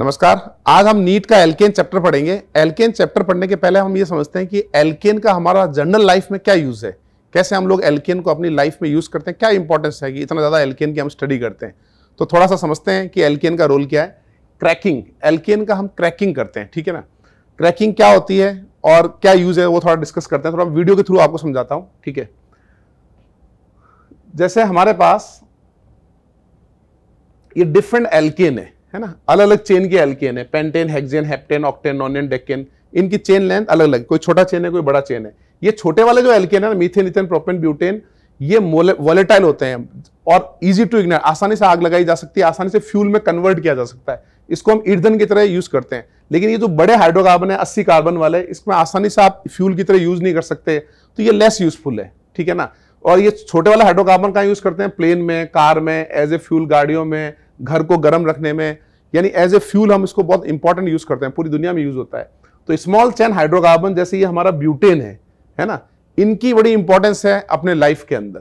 नमस्कार आज हम नीट का एल्केन चैप्टर पढ़ेंगे एल्केन चैप्टर पढ़ने के पहले हम ये समझते हैं कि एल्केन का हमारा जनरल लाइफ में क्या यूज़ है कैसे हम लोग एल्केन को अपनी लाइफ में यूज़ करते हैं क्या इंपॉर्टेंस है कि इतना ज़्यादा एल्केन की हम स्टडी करते हैं तो थोड़ा सा समझते हैं कि एल्केन का रोल क्या है क्रैकिंग एल्केन का हम क्रैकिंग करते हैं ठीक है ना क्रैकिंग क्या होती है और क्या यूज़ है वो थोड़ा डिस्कस करते हैं थोड़ा वीडियो के थ्रू आपको समझाता हूँ ठीक है जैसे हमारे पास ये डिफरेंट एल्केन है है ना अलग अलग चेन के एल्केन है pentane hexane heptane octane nonane decane इनकी चेन लेंथ अलग अलग कोई छोटा चेन है कोई बड़ा चेन है ये छोटे वाले जो एल्केन है ना मीथेन इथेन प्रोपेन ब्यूटेन ये वॉलेटाइल होते हैं और इजी टू इग्नाइट आसानी से आग लगाई जा सकती है आसानी से फ्यूल में कन्वर्ट किया जा सकता है इसको हम ईंधन की तरह यूज करते हैं लेकिन ये जो बड़े हाइड्रोकार्बन है अस्सी कार्बन वाले इसमें आसानी से आप फ्यूल की तरह यूज नहीं कर सकते तो ये लेस यूजफुल है ठीक है ना और ये छोटे वाले हाइड्रोकार्बन का यूज करते हैं प्लेन में कार में एज ए फ्यूल गाड़ियों में घर को गर्म रखने में यानी एज ए फ्यूल हम इसको बहुत इंपॉर्टेंट यूज करते हैं पूरी दुनिया में यूज होता है तो स्मॉल चैन हाइड्रोकार्बन जैसे ये हमारा ब्यूटेन है है ना इनकी बड़ी इंपॉर्टेंस है अपने लाइफ के अंदर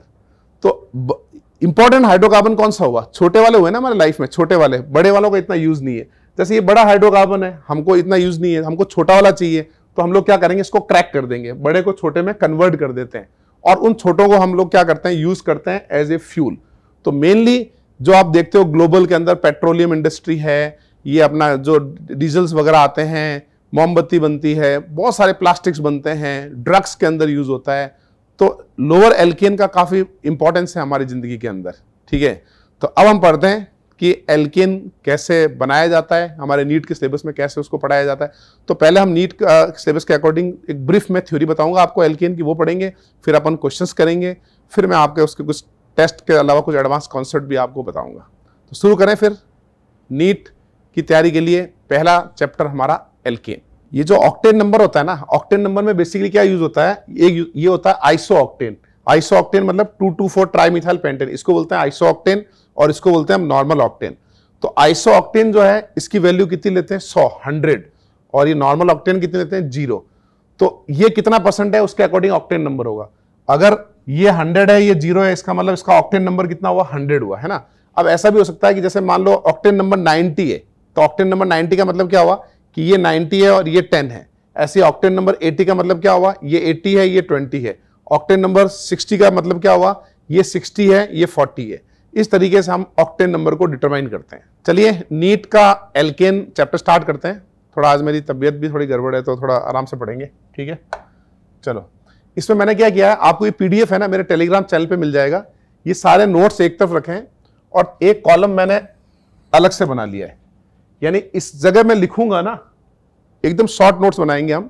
तो इंपॉर्टेंट हाइड्रोकार्बन कौन सा हुआ छोटे वाले हुए ना हमारे लाइफ में छोटे वाले बड़े वालों का इतना यूज नहीं है जैसे ये बड़ा हाइड्रोकार्बन है हमको इतना यूज नहीं है हमको छोटा वाला चाहिए तो हम लोग क्या करेंगे इसको क्रैक कर देंगे बड़े को छोटे में कन्वर्ट कर देते हैं और उन छोटों को हम लोग क्या करते हैं यूज करते हैं एज ए फ्यूल तो मेनली जो आप देखते हो ग्लोबल के अंदर पेट्रोलियम इंडस्ट्री है ये अपना जो डीजल्स वगैरह आते हैं मोमबत्ती बनती है बहुत सारे प्लास्टिक्स बनते हैं ड्रग्स के अंदर यूज़ होता है तो लोअर एल्केन का काफ़ी इंपॉर्टेंस है हमारी ज़िंदगी के अंदर ठीक है तो अब हम पढ़ते हैं कि एल्केन कैसे बनाया जाता है हमारे नीट के सिलेबस में कैसे उसको पढ़ाया जाता है तो पहले हम नीट सिलेबस के अकॉर्डिंग एक ब्रीफ में थ्योरी बताऊंगा आपको एल्केन की वो पढ़ेंगे फिर अपन क्वेश्चंस करेंगे फिर मैं आपके उसके कुछ टेस्ट के अलावा कुछ एडवांस कॉन्सेप्ट भी आपको बताऊंगा तो शुरू करें फिर नीट की तैयारी के लिए पहला चैप्टर हमारा एलकेन ये जो ऑक्टेन नंबर होता है ना ऑक्टेन नंबर में बेसिकली क्या यूज होता है एक ये होता है आइसो ऑक्टेन आइसो ऑक्टेन मतलब two two four trimethyl pentane इसको बोलते हैं आइसो ऑक्टेन और इसको बोलते हैं हम नॉर्मल ऑक्टेन तो आइसो ऑक्टेन जो है इसकी वैल्यू कितनी लेते हैं सौ हंड्रेड और ये नॉर्मल ऑक्टेन कितने लेते हैं जीरो तो ये कितना परसेंट है उसके अकॉर्डिंग ऑक्टेन नंबर होगा अगर ये हंड्रेड है ये जीरो है इसका मतलब इसका ऑक्टेन नंबर कितना हुआ हंड्रेड हुआ है ना अब ऐसा भी हो सकता है कि जैसे मान लो ऑक्टेन नंबर 90 है तो ऑक्टेन नंबर 90 का मतलब क्या हुआ कि ये 90 है और ये 10 है ऐसे ऑक्टेन नंबर 80 का मतलब क्या हुआ ये 80 है ये 20 है ऑक्टेन नंबर 60 का मतलब क्या हुआ ये 60 है ये 40 है इस तरीके से हम ऑक्टेन नंबर को डिटरमाइन करते हैं चलिए नीट का एल्केन चैप्टर स्टार्ट करते हैं थोड़ा आज मेरी तबीयत भी थोड़ी गड़बड़ है तो थोड़ा आराम से पढ़ेंगे ठीक है चलो इसमें मैंने क्या किया है आपको ये पीडीएफ है ना मेरे टेलीग्राम चैनल पे मिल जाएगा ये सारे नोट्स एक तरफ रखे हैं और एक कॉलम मैंने अलग से बना लिया है यानी इस जगह मैं लिखूंगा ना एकदम शॉर्ट नोट्स बनाएंगे हम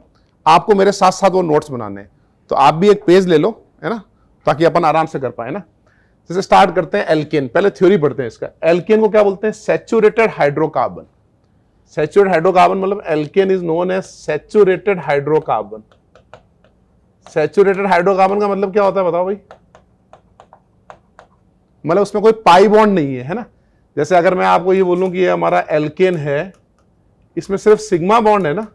आपको मेरे साथ साथ वो नोट्स बनाने हैं तो आप भी एक पेज ले लो है ना ताकि अपन आराम से कर पाए ना जैसे स्टार्ट करते हैं एल्केन पहले थ्योरी पढ़ते हैं इसका एल्केन को क्या बोलते हैं सेचुरेटेड हाइड्रोकार्बन सेचुरेटेड हाइड्रोकार्बन मतलब alkane is known as saturated hydrocarbon saturated hydrocarbon का मतलब क्या होता है बताओ भाई मतलब उसमें कोई पाई बॉन्ड नहीं है है ना जैसे अगर मैं आपको ये बोलूं कि ये हमारा एल्केन है इसमें सिर्फ सिग्मा बॉन्ड है ना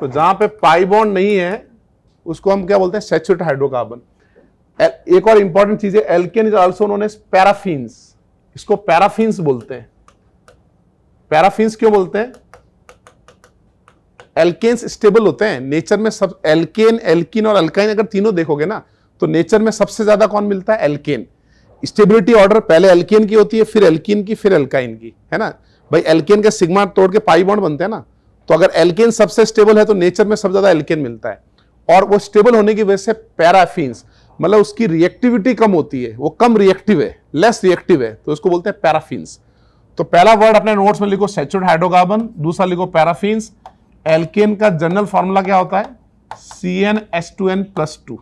तो जहां पे पाई बॉन्ड नहीं है उसको हम क्या बोलते हैं सेचुरेटेड हाइड्रोकार्बन एक और इंपॉर्टेंट चीज है alkane is also known as paraffins इसको पैराफिन्स बोलते हैं पैराफिन्स क्यों बोलते हैं एल्केन्स स्टेबल होते हैं नेचर में सब एल्केन एल्किन और अल्काइन अगर तीनों देखोगे ना तो नेचर में सबसे ज्यादा कौन मिलता है एल्केन स्टेबिलिटी ऑर्डर पहले एल्केन की होती है फिर एल्किन की फिर एल्काइन की है ना भाई एल्केन के सिग्मा तोड़ के पाई बॉन्ड बनते हैं ना तो अगर एल्केन सबसे स्टेबल है तो नेचर में सबसे ज्यादा एल्केन मिलता है और वो स्टेबल होने की वजह से पैराफिन्स मतलब उसकी रिएक्टिविटी कम होती है वो कम रिएक्टिव है लेस रिएक्टिव है तो उसको बोलते हैं पैराफिन्स तो पहला वर्ड अपने नोट्स में लिखो सेचुर हाइड्रोकार्बन दूसरा लिखो पैराफिन्स एल्केन का जनरल फॉर्मूला क्या होता है C N S two N plus two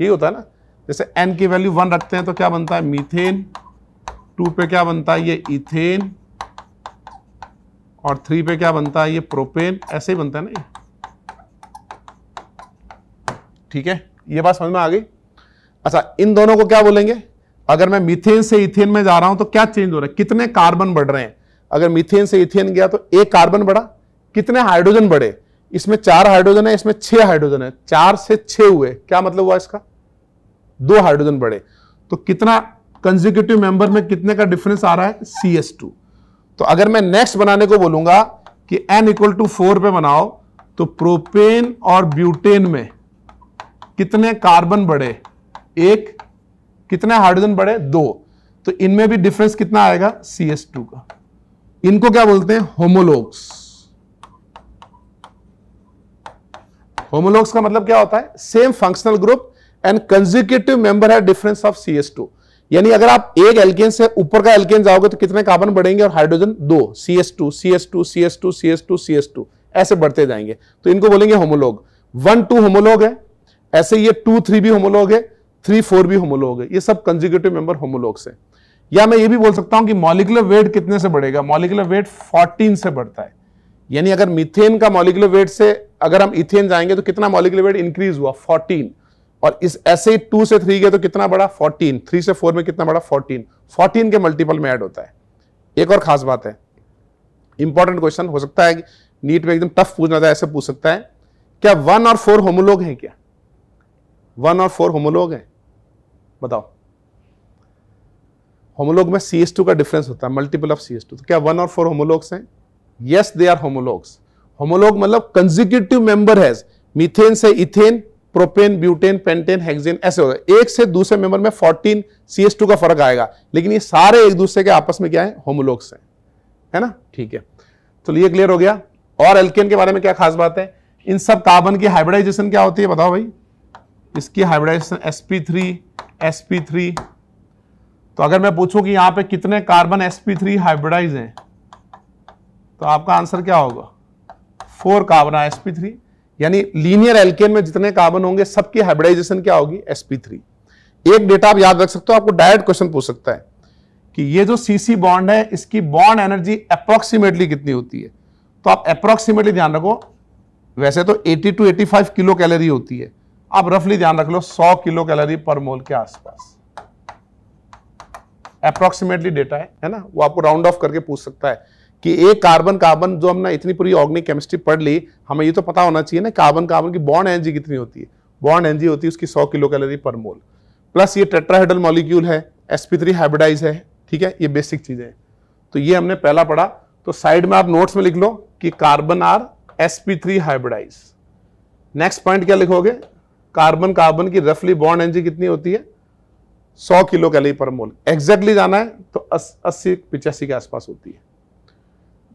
ये होता है ना जैसे एन की वैल्यू वन रखते हैं तो क्या बनता है मीथेन टू पे क्या बनता है ये इथेन और थ्री पे क्या बनता है ये प्रोपेन ऐसे ही बनता है ना ठीक है ये बात समझ में आ गई अच्छा इन दोनों को क्या बोलेंगे अगर मैं मिथेन से इथेन में जा रहा हूं तो क्या चेंज हो रहा है कितने कार्बन बढ़ रहे हैं अगर मिथेन से इथेन गया तो एक कार्बन बढ़ा कितने हाइड्रोजन बढ़े इसमें चार हाइड्रोजन है इसमें छह हाइड्रोजन है चार से छ हुए क्या मतलब हुआ इसका दो हाइड्रोजन बढ़े तो कितना कंजिक्यूटिव मेंबर में कितने का डिफरेंस आ रहा है सी एस टू तो अगर मैं नेक्स्ट बनाने को बोलूंगा कि एन इक्वल टू फोर पे बनाओ तो प्रोपेन और ब्यूटेन में कितने कार्बन बढ़े एक कितने हाइड्रोजन बढ़े दो तो इनमें भी डिफरेंस कितना आएगा सी एस टू का इनको क्या बोलते हैं होमोलोग्स होमोलॉग्स का मतलब क्या होता है same functional group and consecutive member है डिफरेंस ऑफ सी यानी अगर आप एक एल्केन से ऊपर का एल्केन जाओगे तो कितने कार्बन बढ़ेंगे और हाइड्रोजन दो C S two C S two C S two C S two C S two ऐसे बढ़ते जाएंगे तो इनको बोलेंगे होमोलॉग वन टू होमोलॉग है ऐसे ये टू थ्री भी होमोलॉग है थ्री फोर भी होमोलॉग है ये सब कंजिक्यूटिव मेंबर होमोलॉग्स है या मैं ये भी बोल सकता हूं कि मॉलिकुलर वेट कितने से बढ़ेगा मॉलिकुलर वेट 14 से बढ़ता है यानी अगर मिथेन का मॉलिकुलर वेट से अगर हम इथेन जाएंगे तो कितना मॉलिकुलर वेट इंक्रीज हुआ 14 और इस ऐसे ही टू से थ्री गए तो कितना बड़ा 14 थ्री से फोर में कितना बड़ा 14 14 के मल्टीपल में ऐड होता है एक और खास बात है इंपॉर्टेंट क्वेश्चन हो सकता है नीट में एकदम टफ पूछना था ऐसे पूछ सकता है क्या वन और फोर होमोलोग हैं क्या वन और फोर होमोलोग हैं बताओ होमोलोग में सी का डिफरेंस होता है मल्टीपल ऑफ सी तो क्या वन और फोर होमोलोग्स हैं yes they are homologs homolog मतलब कंजिक्यूटिव मेंबर है मीथेन से ethane propane butane pentane hexane ऐसे होता है एक से दूसरे मेंबर में 14 सी एस टू का फर्क आएगा लेकिन ये सारे एक दूसरे के आपस में क्या है होमोलोग हैं है ना ठीक है चलिए तो क्लियर हो गया और एल्केन के बारे में क्या खास बात है इन सब कार्बन की हाइब्रिडाइजेशन क्या होती है बताओ भाई इसकी हाइब्रिडाइजेशन sp3 sp3 तो अगर मैं पूछूं कि यहां पे कितने कार्बन sp3 हाइब्रिडाइज हैं तो आपका आंसर क्या होगा फोर कार्बन आया एसपी थ्री यानी लीनियर एल्केन में जितने कार्बन होंगे सबकी हाइब्रिडाइजेशन क्या होगी एसपी थ्री एक डेटा आप याद रख सकते हो आपको डायरेक्ट क्वेश्चन पूछ सकता है कि ये जो सीसी बॉन्ड है इसकी बॉन्ड एनर्जी अप्रोक्सीमेटली कितनी होती है तो आप अप्रोक्सीमेटली ध्यान रखो वैसे तो 80 टू 85 किलो कैलोरी होती है आप रफली ध्यान रख लो 100 किलो कैलोरी पर मोल के आसपास अप्रोक्सीमेटली डेटा है है ना वो आपको राउंड ऑफ करके पूछ सकता है कि एक कार्बन कार्बन जो हमने इतनी पूरी ऑर्गेनिक केमिस्ट्री पढ़ ली हमें ये तो पता होना चाहिए ना कार्बन कार्बन की बॉन्ड एनर्जी कितनी होती है बॉन्ड एनर्जी होती है उसकी 100 kilo calorie per mole plus ये टेट्राहेड्रल मॉलिक्यूल है sp3 हाइब्रिडाइज है ठीक है ये बेसिक चीजें है तो ये हमने पहला पढ़ा तो साइड में आप नोट्स में लिख लो कि carbon are sp3 hybridise next point क्या लिखोगे कार्बन कार्बन की रफली बॉन्ड एनर्जी कितनी होती है 100 किलो कैलोरी पर मोल एग्जैक्टली जाना है तो अस्सी पिचासी के आसपास होती है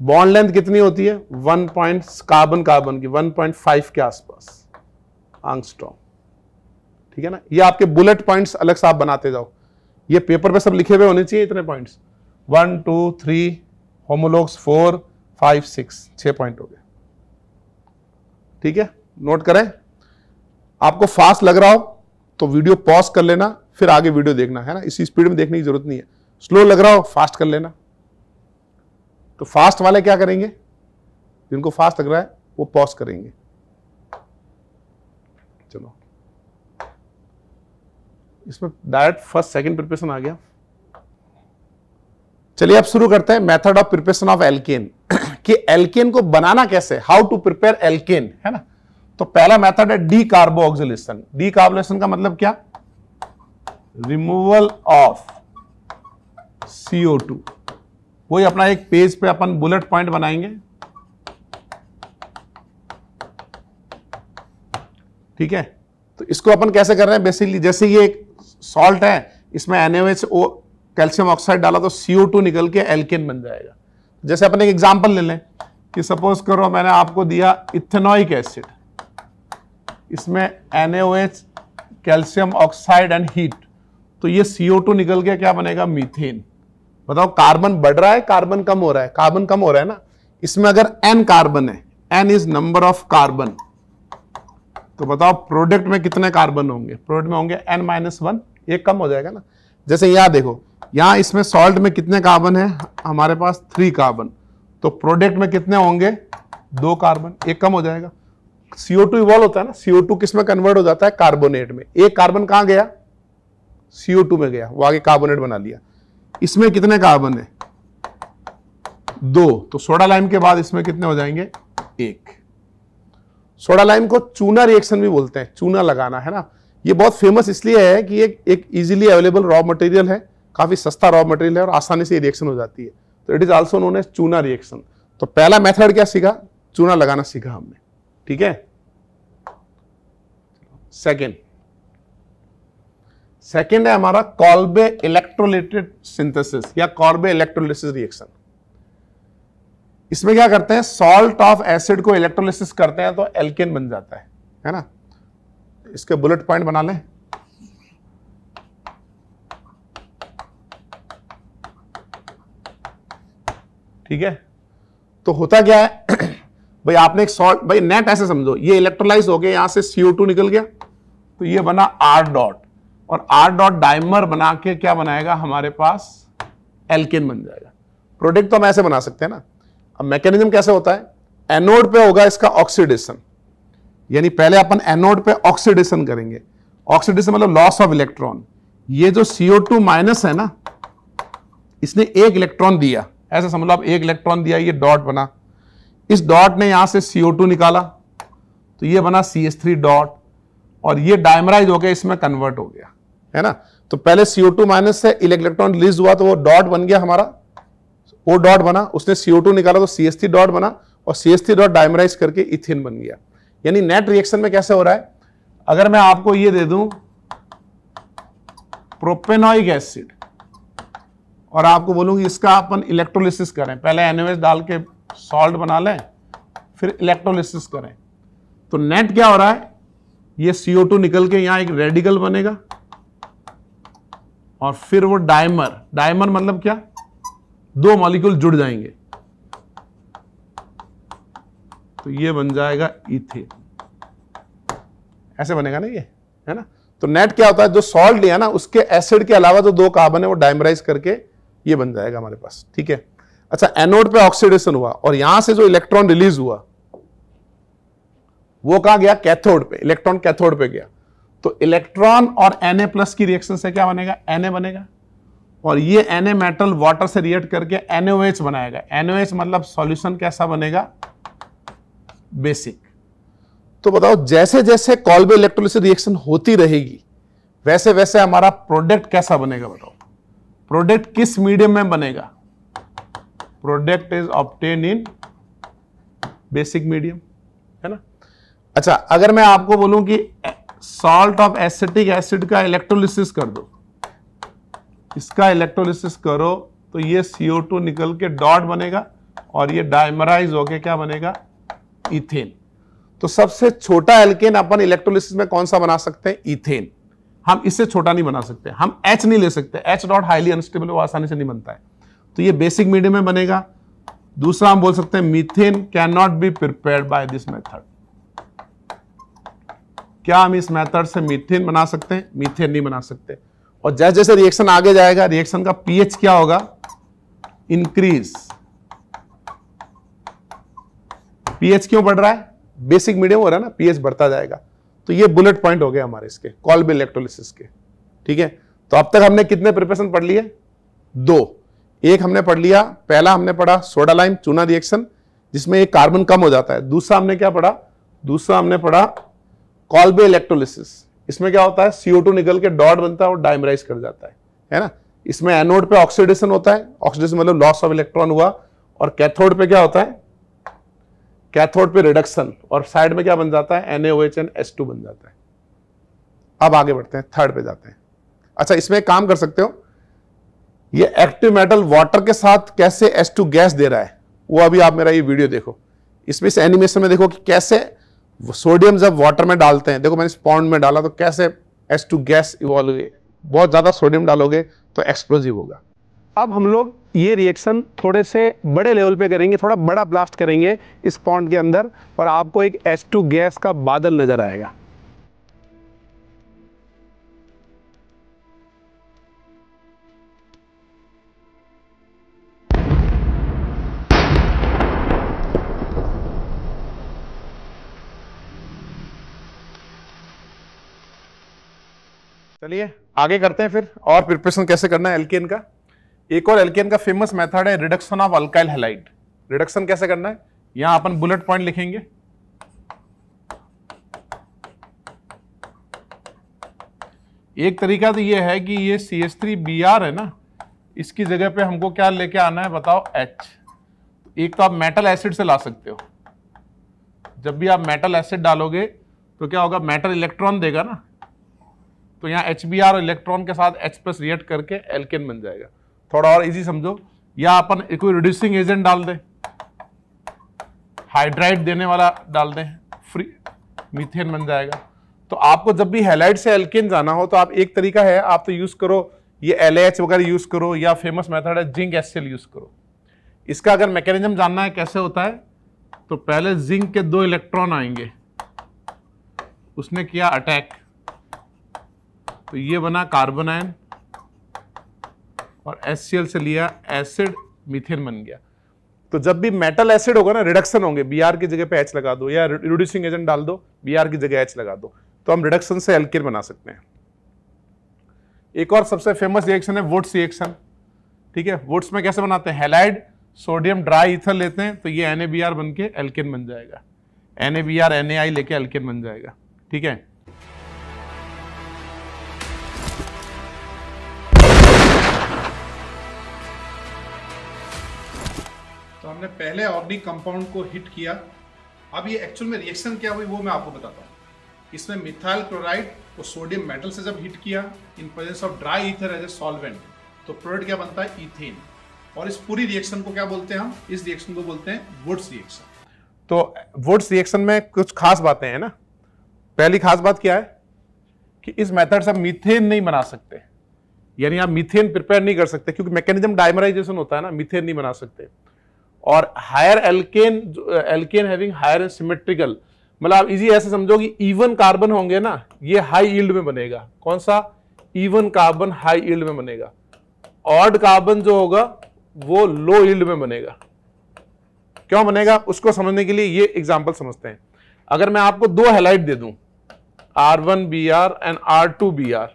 बॉन्ड लेंथ कितनी होती है वन पॉइंट कार्बन कार्बन की वन पॉइंट फाइव के आसपास आंगस्ट्रॉन्ग ठीक है ना ये आपके बुलेट पॉइंट्स अलग से आप बनाते जाओ ये पेपर पे सब लिखे हुए होने चाहिए इतने points one two three homologs four five six छह पॉइंट हो गए ठीक है नोट करें आपको फास्ट लग रहा हो तो वीडियो पॉज कर लेना फिर आगे वीडियो देखना है ना इसी स्पीड में देखने की जरूरत नहीं है स्लो लग रहा हो फास्ट कर लेना तो फास्ट वाले क्या करेंगे जिनको फास्ट लग रहा है वो पॉज करेंगे चलो इसमें डायरेक्ट फर्स्ट सेकंड प्रिपरेशन आ गया चलिए अब शुरू करते हैं method of preparation of alkane कि एल्केन को बनाना कैसे हाउ टू प्रिपेयर एल्केन है ना तो पहला मेथड है डी कार्बो ऑक्सिलेशन डी कार्बोलेशन का मतलब क्या रिमूवल ऑफ सीओ टू वही अपना एक पेज पे अपन बुलेट पॉइंट बनाएंगे ठीक है तो इसको अपन कैसे कर रहे हैं बेसिकली जैसे ये एक सॉल्ट है इसमें एन ओ कैल्शियम ऑक्साइड डाला तो सीओ टू निकल के एल्केन बन जाएगा जैसे अपन एक एग्जाम्पल ले लें कि सपोज करो मैंने आपको दिया इथेनॉइक एसिड इसमें N calcium oxide and heat तो ये सीओ टू निकल के क्या बनेगा मीथेन बताओ कार्बन बढ़ रहा है कार्बन कम हो रहा है कार्बन कम हो रहा है ना इसमें अगर एन कार्बन है N is number of carbon तो बताओ प्रोडक्ट में कितने कार्बन होंगे प्रोडक्ट में होंगे एन माइनस वन ये कम हो जाएगा ना जैसे यहां देखो यहां इसमें सॉल्ट में कितने कार्बन है हमारे पास थ्री कार्बन तो प्रोडक्ट में कितने होंगे दो कार्बन एक कम हो जाएगा CO2 टू इवॉल्व होता है ना CO2 टू किसमें कन्वर्ट हो जाता है कार्बोनेट में एक कार्बन कहां गया CO2 में गया वो आगे कार्बोनेट बना लिया इसमें कितने कार्बन है दो तो सोडा लाइम के बाद इसमें कितने हो जाएंगे एक सोडा लाइम को चूना रिएक्शन भी बोलते हैं चूना लगाना है ना ये बहुत फेमस इसलिए है कि एक एक इजीली अवेलेबल रॉ मटेरियल है काफी सस्ता रॉ मटेरियल है और आसानी से रिएक्शन हो जाती है तो it is also known as चूना रिएक्शन तो पहला मेथड क्या सीखा चूना लगाना सीखा हमने ठीक है सेकेंड सेकेंड है हमारा कॉल्बे इलेक्ट्रोलेटेड सिंथेसिस या कॉर्बे इलेक्ट्रोलिस रिएक्शन इसमें क्या करते हैं सॉल्ट ऑफ एसिड को इलेक्ट्रोलिस करते हैं तो एल्केन बन जाता है है ना इसके बुलेट पॉइंट बना लें ठीक है तो होता क्या है भाई आपने एक सॉल्ट भाई नेट ऐसे समझो ये इलेक्ट्रोलाइज हो गया यहां से CO2 निकल गया तो ये बना R डॉट और आर डॉट डायमर बना के क्या बनाएगा हमारे पास एल्किन बन जाएगा प्रोडक्ट तो हम ऐसे बना सकते हैं ना अब मैकेनिज्म कैसे होता है एनोड पे होगा इसका ऑक्सीडेशन यानी पहले अपन एनोड पे ऑक्सीडेशन करेंगे ऑक्सीडेशन मतलब लॉस ऑफ इलेक्ट्रॉन ये जो सीओ टू माइनस है ना इसने एक इलेक्ट्रॉन दिया ऐसा समझ लो आप एक इलेक्ट्रॉन दिया ये डॉट बना इस डॉट ने यहां से सीओ टू निकाला तो ये बना सी एस थ्री डॉट और ये डायमराइज हो गया इसमें कन्वर्ट हो गया है ना तो पहले सीओ टू माइनस से इलेक्ट्रॉन रिलीज हुआ तो वो डॉट बन गया हमारा वो डॉट बना उसने सीओ टू निकाला तो सी डॉट बना और सी डॉट डायमराइज करके इथिन बन गया यानी नेट रिएक्शन में कैसे हो रहा है अगर मैं आपको ये दे दू प्रोपेनोइक एसिड और आपको बोलूंगी इसका अपन इलेक्ट्रोलिसिस करें पहले एनएमएस डाल के सॉल्ट बना लें फिर इलेक्ट्रोलिसिस करें तो नेट क्या हो रहा है ये CO2 निकल के यहां एक रेडिकल बनेगा और फिर वो डायमर डायमर मतलब क्या दो मॉलिक्यूल जुड़ जाएंगे तो ये बन जाएगा इथे ऐसे बनेगा ना ये है ना तो नेट क्या होता है जो सॉल्ट लिया ना उसके एसिड के अलावा जो दो कार्बन है वो डायमराइज करके ये बन जाएगा हमारे पास ठीक है अच्छा एनोड पे ऑक्सीडेशन हुआ और यहां से जो इलेक्ट्रॉन रिलीज हुआ वो कहा गया कैथोड पे इलेक्ट्रॉन कैथोड पे गया तो इलेक्ट्रॉन और एन प्लस की रिएक्शन से क्या बनेगा एन बनेगा और ये एन मेटल वाटर से रिएक्ट करके एन बनाएगा एन मतलब सॉल्यूशन कैसा बनेगा बेसिक तो बताओ जैसे जैसे कॉलबे इलेक्ट्रोलिस रिएक्शन होती रहेगी वैसे वैसे हमारा प्रोडक्ट कैसा बनेगा बताओ प्रोडक्ट किस मीडियम में बनेगा product is obtained in basic medium है ना अच्छा अगर मैं आपको बोलूं कि सॉल्ट ऑफ एसिटिक एसिड का इलेक्ट्रोलिसिस कर दो इसका इलेक्ट्रोलिसिस करो तो ये CO2 निकल के डॉट बनेगा और ये डायमराइज होके क्या बनेगा इथेन तो सबसे छोटा एल्केन अपन इलेक्ट्रोलिसिस में कौन सा बना सकते हैं इथेन हम इससे छोटा नहीं बना सकते हम H नहीं ले सकते H डॉट हाईली अनस्टेबल वो आसानी से नहीं बनता है तो ये बेसिक मीडियम में बनेगा दूसरा हम बोल सकते हैं methane can not be prepare by this method क्या हम इस मेथड से मीथेन बना सकते हैं मीथेन नहीं बना सकते और जैसे जैसे रिएक्शन आगे जाएगा रिएक्शन का पीएच क्या होगा इंक्रीज पीएच क्यों बढ़ रहा है बेसिक मीडियम हो रहा है ना पीएच बढ़ता जाएगा तो ये बुलेट पॉइंट हो गए हमारे इसके कॉल्ब इलेक्ट्रोलिस के ठीक है तो अब तक हमने कितने प्रिपरेशन पढ़ लिए दो एक हमने पढ़ लिया पहला हमने पढ़ा सोडा लाइम चूना रिएक्शन जिसमें एक कार्बन कम हो जाता है दूसरा हमने क्या पढ़ा दूसरा हमने पढ़ा कॉल्बे इलेक्ट्रोलिसिस इसमें क्या होता है सीओ टू निकल के डॉट बनता है और डायमराइज कर जाता है है ना इसमें एनोड पे ऑक्सीडेशन होता है ऑक्सीडेशन मतलब लॉस ऑफ इलेक्ट्रॉन हुआ और कैथोड पे क्या होता है कैथोड पे रिडक्शन और साइड में क्या बन जाता है एन एस टू बन जाता है अब आगे बढ़ते हैं थर्ड पे जाते हैं अच्छा इसमें काम कर सकते हो ये एक्टिव मेटल वाटर के साथ कैसे S2 गैस दे रहा है वो अभी आप मेरा ये वीडियो देखो इसमें इस एनिमेशन में देखो कि कैसे सोडियम जब वाटर में डालते हैं देखो मैंने स्पॉन्ड में डाला तो कैसे एस टू गैस इवॉल्व हुए बहुत ज़्यादा सोडियम डालोगे तो एक्सप्लोजिव होगा अब हम लोग ये रिएक्शन थोड़े से बड़े लेवल पे करेंगे थोड़ा बड़ा ब्लास्ट करेंगे इस पॉन्ड के अंदर और आपको एक एस टू गैस का बादल नज़र आएगा चलिए आगे करते हैं फिर और प्रिपरेशन कैसे करना है एल्केन का एक और एल्केन का फेमस मेथड है reduction of alkyl halide reduction कैसे करना है यहां अपन बुलेट पॉइंट लिखेंगे एक तरीका तो ये है कि ये C S three B R है ना इसकी जगह पे हमको क्या लेके आना है बताओ एच एक तो आप मेटल एसिड से ला सकते हो जब भी आप मेटल एसिड डालोगे तो क्या होगा मेटल इलेक्ट्रॉन देगा ना तो यहाँ एच बी आर इलेक्ट्रॉन के साथ एच प्लस रिएक्ट करके एल्केन बन जाएगा थोड़ा और इजी समझो या अपन कोई रिड्यूसिंग एजेंट डाल दें हाइड्राइड देने वाला डाल दें फ्री मीथेन बन जाएगा तो आपको जब भी हेलाइट से एल्केन जाना हो तो आप एक तरीका है आप तो यूज़ करो ये एल वगैरह यूज़ करो या फेमस मेथड है जिंक एस यूज़ करो इसका अगर मैकेनिज्म जानना है कैसे होता है तो पहले जिंक के दो इलेक्ट्रॉन आएंगे उसने किया अटैक तो ये बना कार्बन आयन और एस से लिया एसिड मिथेन बन गया तो जब भी मेटल एसिड होगा ना रिडक्शन होंगे बी की जगह पे एच लगा दो या रिड्यूसिंग एजेंट डाल दो बी की जगह एच लगा दो तो हम रिडक्शन से एल्किन बना सकते हैं एक और सबसे फेमस रिएक्शन है वोट्स रिएक्शन ठीक है वोट्स में कैसे बनाते हैं हेलाइड सोडियम ड्राई इथर लेते हैं तो ये एन ए बन के एल्किन बन जाएगा N A B R N A I लेके एल्किन बन जाएगा ठीक है हमने पहले ऑर्गेनिक कंपाउंड को हिट किया अब ये एक्चुअल में रिएक्शन क्या हुई वो मैं आपको बताता हूँ इसमें मिथाइल क्लोराइड को सोडियम मेटल से जब हिट किया in presence of dry ether as a solvent तो प्रोडक्ट क्या बनता है इथेन और इस पूरी रिएक्शन को क्या बोलते हैं हम इस रिएक्शन को बोलते हैं वुड्स रिएक्शन तो वुड्स रिएक्शन में कुछ खास बातें हैं ना पहली खास बात क्या है कि इस मेथड से आप मीथेन नहीं बना सकते यानी आप मीथेन प्रिपेयर नहीं कर सकते क्योंकि मैकेनिज्म डायमराइजेशन होता है ना मीथेन नहीं बना सकते और higher alkane alkane having higher and symmetrical मतलब आप इजी ऐसे समझो कि इवन कार्बन होंगे ना ये हाई यील्ड में बनेगा कौन सा इवन कार्बन हाई यील्ड में बनेगा ऑड कार्बन जो होगा वो लो यील्ड में बनेगा क्यों बनेगा उसको समझने के लिए ये एग्जाम्पल समझते हैं अगर मैं आपको दो हेलाइट दे दूं R one B R and R two B R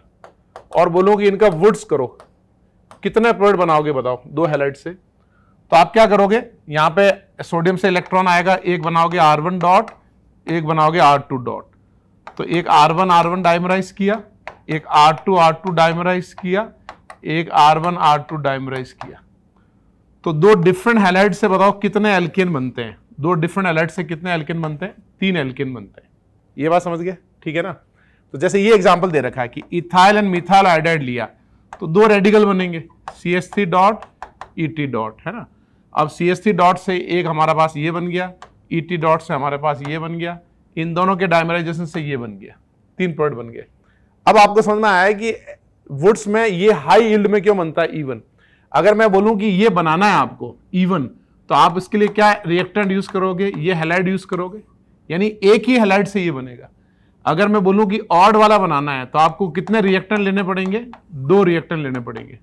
और बोलूं कि इनका वुड्स करो कितने प्रोडक्ट बनाओगे बताओ दो हेलाइट से तो आप क्या करोगे यहां पे सोडियम से इलेक्ट्रॉन आएगा एक बनाओगे आर वन डॉट एक बनाओगे आर टू डॉट तो एक R one R one dimerise किया एक R two R two dimerise किया एक R one R two dimerise किया तो दो डिफरेंट हेलाइड से बताओ कितने एल्केन बनते हैं दो डिफरेंट हेलाइड से कितने एल्किन बनते हैं तीन एल्किन बनते हैं ये बात समझ गए ठीक है ना तो जैसे ये एग्जाम्पल दे रखा है कि इथाइल एंड मिथाइल आइडाइड लिया तो दो रेडिकल बनेंगे C S three dot E T dot है ना अब सी एस सी डॉट से एक हमारे पास ये बन गया ई टी डॉट से हमारे पास ये बन गया इन दोनों के डायमराइजेशन से ये बन गया तीन प्रोडक्ट बन गए अब आपको समझ में आया कि वुड्स में ये हाई यील्ड में क्यों बनता है ईवन e अगर मैं बोलूं कि ये बनाना है आपको ईवन e तो आप इसके लिए क्या रिएक्टेंट यूज करोगे ये हेलाइड यूज करोगे यानी एक ही हेलाइड से ये बनेगा अगर मैं बोलूं कि ऑड वाला बनाना है तो आपको कितने रिएक्टेंट लेने पड़ेंगे दो रिएक्टेंट लेने पड़ेंगे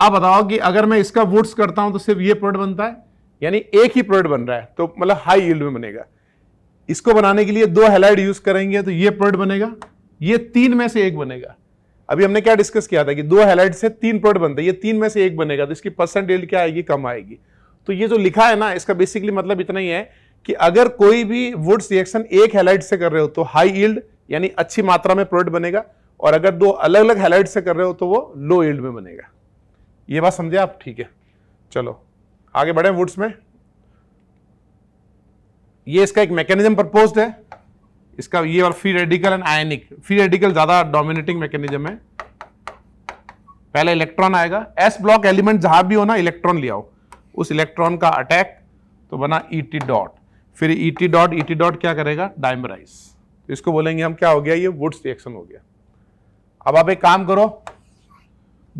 आप बताओ कि अगर मैं इसका वोट्स करता हूं तो सिर्फ ये प्रोडक्ट बनता है यानी एक ही प्रोडक्ट बन रहा है तो मतलब हाई यील्ड में बनेगा इसको बनाने के लिए दो हेलाइड यूज करेंगे तो ये प्रोडक्ट बनेगा ये तीन में से एक बनेगा अभी हमने क्या डिस्कस किया था कि दो हेलाइड से तीन प्रोडक्ट बनते हैं ये तीन में से एक बनेगा तो इसकी परसेंटेज क्या आएगी कम आएगी तो ये जो लिखा है ना इसका बेसिकली मतलब इतना ही है कि अगर कोई भी वुड्स रिएक्शन एक हेलाइट से कर रहे हो तो हाई यील्ड यानी अच्छी मात्रा में प्रोडक्ट बनेगा और अगर दो अलग अलग हेलाइट से कर रहे हो तो वो लो यील्ड में बनेगा ये बात समझे आप ठीक है चलो आगे बढ़े वुड्स में ये इसका एक मैकेनिज्म प्रपोज है इसका ये और free radical and ionic free radical ज्यादा डोमिनेटिंग मैकेनिज्म है पहले इलेक्ट्रॉन आएगा एस ब्लॉक एलिमेंट जहां भी हो ना इलेक्ट्रॉन लिया हो उस इलेक्ट्रॉन का अटैक तो बना ईटी e डॉट फिर ET dot E T dot क्या करेगा डायमराइज तो इसको बोलेंगे हम क्या हो गया ये वुड्स रिएक्शन हो गया अब आप एक काम करो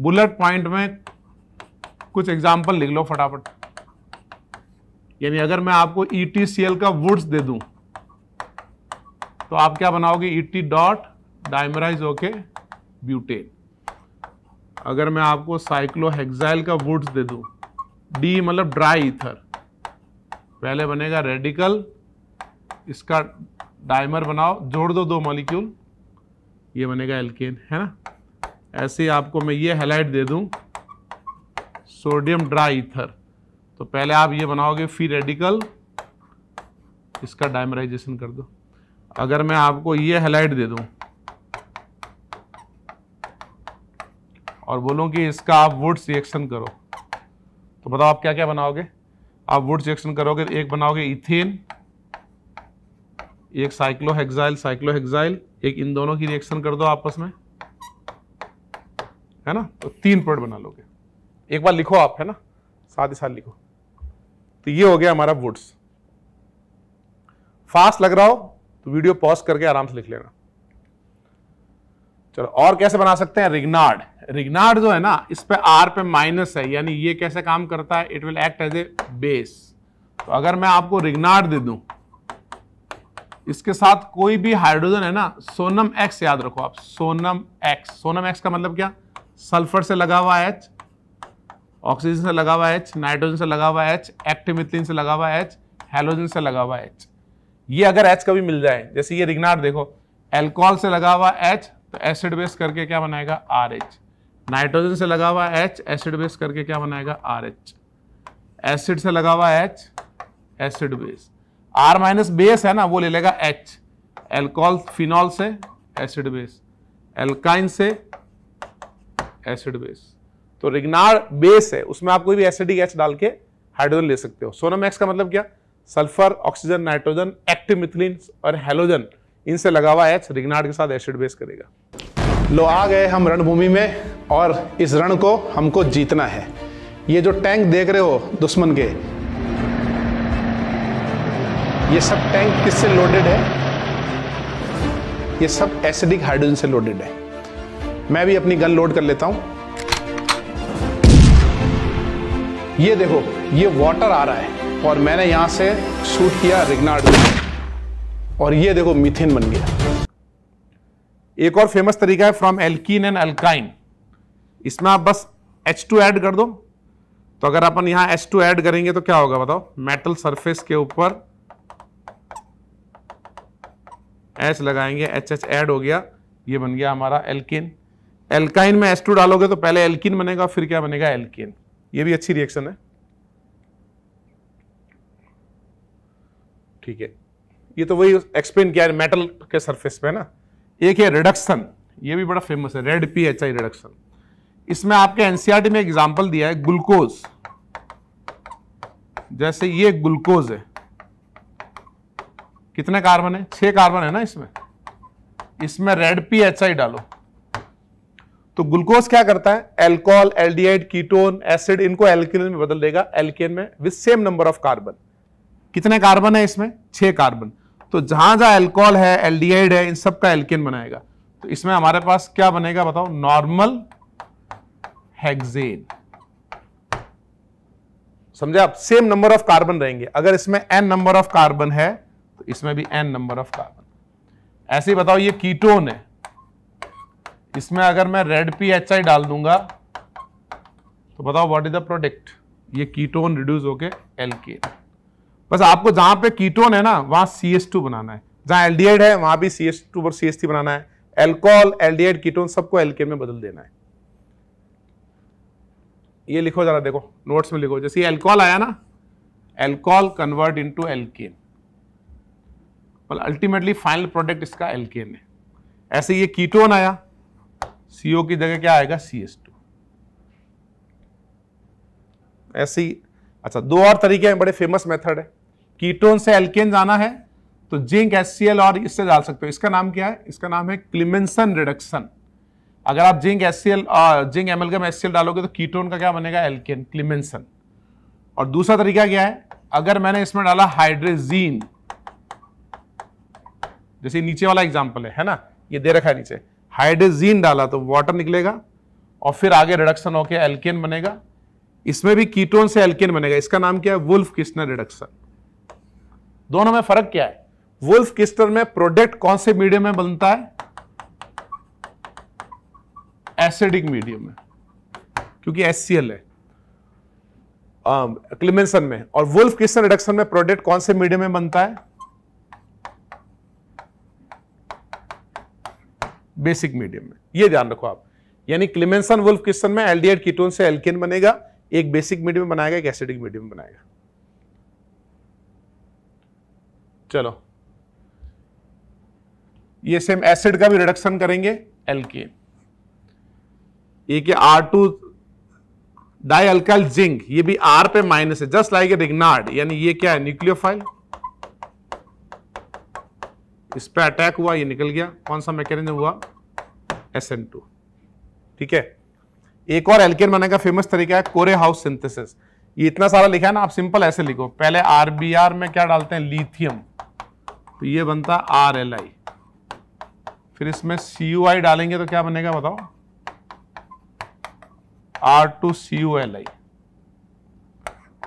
बुलेट पॉइंट में कुछ एग्जाम्पल लिख लो फटाफट यानी अगर मैं आपको ई e का वुड्स दे दूं तो आप क्या बनाओगे E T dot dimerise okay butane अगर मैं आपको साइक्लोहेक्साइल का वुड्स दे दूं डी मतलब ड्राई ईथर पहले बनेगा रेडिकल इसका डाइमर बनाओ जोड़ दो दो मॉलिक्यूल ये बनेगा एल्केन है ना ऐसे ही आपको मैं ये हेलाइट दे दूं सोडियम ड्राई इथर तो पहले आप ये बनाओगे फ्री रेडिकल इसका डायमराइजेशन कर दो अगर मैं आपको ये हेलाइट दे दूं और बोलूं कि इसका आप वुड्स रिएक्शन करो तो बताओ आप क्या क्या बनाओगे आप वुड्स रिएक्शन करोगे तो एक बनाओगे इथेन एक साइक्लोहेक्साइल साइक्लोहेक्साइल एक इन दोनों की रिएक्शन कर दो आपस में है ना तो तीन पॉइंट बना लोगे एक बार लिखो आप है ना साथ ही साथ लिखो तो ये हो गया हमारा वुड्स फास्ट लग रहा हो तो वीडियो पॉज करके आराम से लिख लेना चलो और कैसे बना सकते हैं रिग्नार्ड रिग्नार्ड जो है ना इस पे आर पे माइनस है यानी ये कैसे काम करता है it will act as a base तो अगर मैं आपको रिग्नार्ड दे दू इसके साथ कोई भी हाइड्रोजन है ना सोनम एक्स याद रखो आप सोनम एक्स सोनम एक्स का मतलब क्या सल्फर से लगा हुआ एच ऑक्सीजन से लगा हुआ एच नाइट्रोजन से लगा हुआ एच एक्टिमिथिन से लगा हुआ एच हेलोजन से लगा हुआ एच ये अगर एच कभी मिल जाए जैसे ये रिग्नार देखो एल्कोहल से लगा हुआ एच तो एसिड बेस करके क्या बनाएगा आर एच नाइट्रोजन से लगा हुआ एच एसिड बेस करके क्या बनाएगा आर एच एसिड से लगा हुआ H acid base R minus base है ना वो ले लेगा एच एल्कोहल फिनॉल से एसिड बेस एल्काइन से एसिड बेस तो रिग्नार बेस है उसमें आप कोई भी एसिडिक एच डाल के हाइड्रोजन ले सकते हो सोनम एक्स का मतलब क्या sulphur oxygen nitrogen active methylene और हेलोजन इनसे लगा हुआ एच रिग्नार्ड के साथ एसिड बेस करेगा लो आ गए हम रणभूमि में और इस रण को हमको जीतना है ये जो टैंक देख रहे हो दुश्मन के ये सब टैंक किससे लोडेड है ये सब एसिडिक हाइड्रोजन से लोडेड है मैं भी अपनी गन लोड कर लेता हूं ये देखो ये वाटर आ रहा है और मैंने यहां से शूट किया रिग्नार्ड और ये देखो मिथेन बन गया एक और फेमस तरीका है फ्रॉम एल्कीन एंड अल्काइन इसमें आप बस एच टू ऐड कर दो तो अगर अपन यहां एच टू ऐड करेंगे तो क्या होगा बताओ मेटल सरफेस के ऊपर एच लगाएंगे एच एच एड हो गया ये बन गया हमारा एल्किन एल्काइन में एस टू डालोगे तो पहले एल्किन बनेगा फिर क्या बनेगा एल्किन ये भी अच्छी रिएक्शन है ठीक है ये तो वही एक्सप्लेन किया है मेटल के सरफेस पे ना एक है रिडक्शन ये भी बड़ा फेमस है red P H I reduction इसमें आपके एनसीआरटी e में एग्जाम्पल दिया है ग्लूकोज जैसे ये ग्लूकोज है कितने कार्बन है छह कार्बन है ना इसमें इसमें रेड पी एच आई डालो तो ग्लूकोज क्या करता है एल्कोहल एल्डिहाइड कीटोन एसिड इनको एल्किन में बदल देगा एल्केन में with same number of carbon कितने कार्बन है इसमें छह कार्बन तो जहां जहां एल्कोहल है एल्डिहाइड है इन सब का एल्केन बनाएगा तो इसमें हमारे पास क्या बनेगा बताओ नॉर्मल हेक्सेन समझे आप सेम नंबर ऑफ कार्बन रहेंगे अगर इसमें एन नंबर ऑफ कार्बन है तो इसमें भी एन नंबर ऑफ कार्बन ऐसे ही बताओ ये कीटोन है इसमें अगर मैं रेड पी एच आई डाल दूंगा तो बताओ व्हाट इज द प्रोडक्ट ये कीटोन रिड्यूस होके एल के बस आपको जहां पे कीटोन है ना वहां सी एस टू बनाना है जहां एड है वहां भी सी एस टू पर सी एस थ्री बनाना है एल्कोहल एड कीटोन सबको एलके में बदल देना है ये लिखो जरा देखो नोट्स में लिखो जैसे एल्कोहल आया ना एल्कोहल कन्वर्ट इनटू एल्केन मतलब अल्टीमेटली फाइनल प्रोडक्ट इसका एल्केन है ऐसे ये कीटोन आया सीओ की जगह क्या आएगा सी एस टू ऐसे ही अच्छा दो और तरीके हैं बड़े फेमस मेथड है कीटोन से एल्केन जाना है तो जिंक एस और इससे डाल सकते हो इसका नाम क्या है इसका नाम है क्लिमेंसन रिडक्शन अगर आप जिंक एस और जिंक एमलगम एस डालोगे तो कीटोन का क्या बनेगा एल्केन क्लिमेंसन और दूसरा तरीका क्या है अगर मैंने इसमें डाला हाइड्रेजीन जैसे नीचे वाला एग्जाम्पल है है ना ये दे रखा है नीचे हाइड्रोजीन डाला तो वाटर निकलेगा और फिर आगे रिडक्शन होकर एल्केन बनेगा इसमें भी कीटोन से एल्केन बनेगा इसका नाम क्या है वुल्फ किस्टनर रिडक्शन दोनों में फर्क क्या है वुल्फ किस्टर में प्रोडक्ट कौन से मीडियम में बनता है एसिडिक मीडियम में क्योंकि एससीएल है क्लिमेंसन में और वुल्फ किस्टर रिडक्शन में प्रोडक्ट कौन से मीडियम में बनता है बेसिक मीडियम में ये ध्यान रखो आप यानी क्लिमेंसन वुल्फ क्रिस्टन में एलडीएड कीटोन से एल्केन बनेगा एक बेसिक मीडियम में बनाएगा एक एसिडिक मीडियम में बनाएगा चलो ये सेम एसिड का भी रिडक्शन करेंगे एल्केन एक R two dialkyl zinc ये भी आर पे माइनस है जस्ट लाइक ए रिग्नार्ड यानी ये क्या है न्यूक्लियोफाइल इस पर अटैक हुआ ये निकल गया कौन सा मैकेनिज्म हुआ एस ठीक है एक और एल्केन बनाने का फेमस तरीका है कोरे हाउस सिंथेसिस ये इतना सारा लिखा है ना आप सिंपल ऐसे लिखो पहले आरबीआर में क्या डालते हैं लिथियम तो ये बनता आर एल आई फिर इसमें सी यू आई डालेंगे तो क्या बनेगा बताओ R two C U L I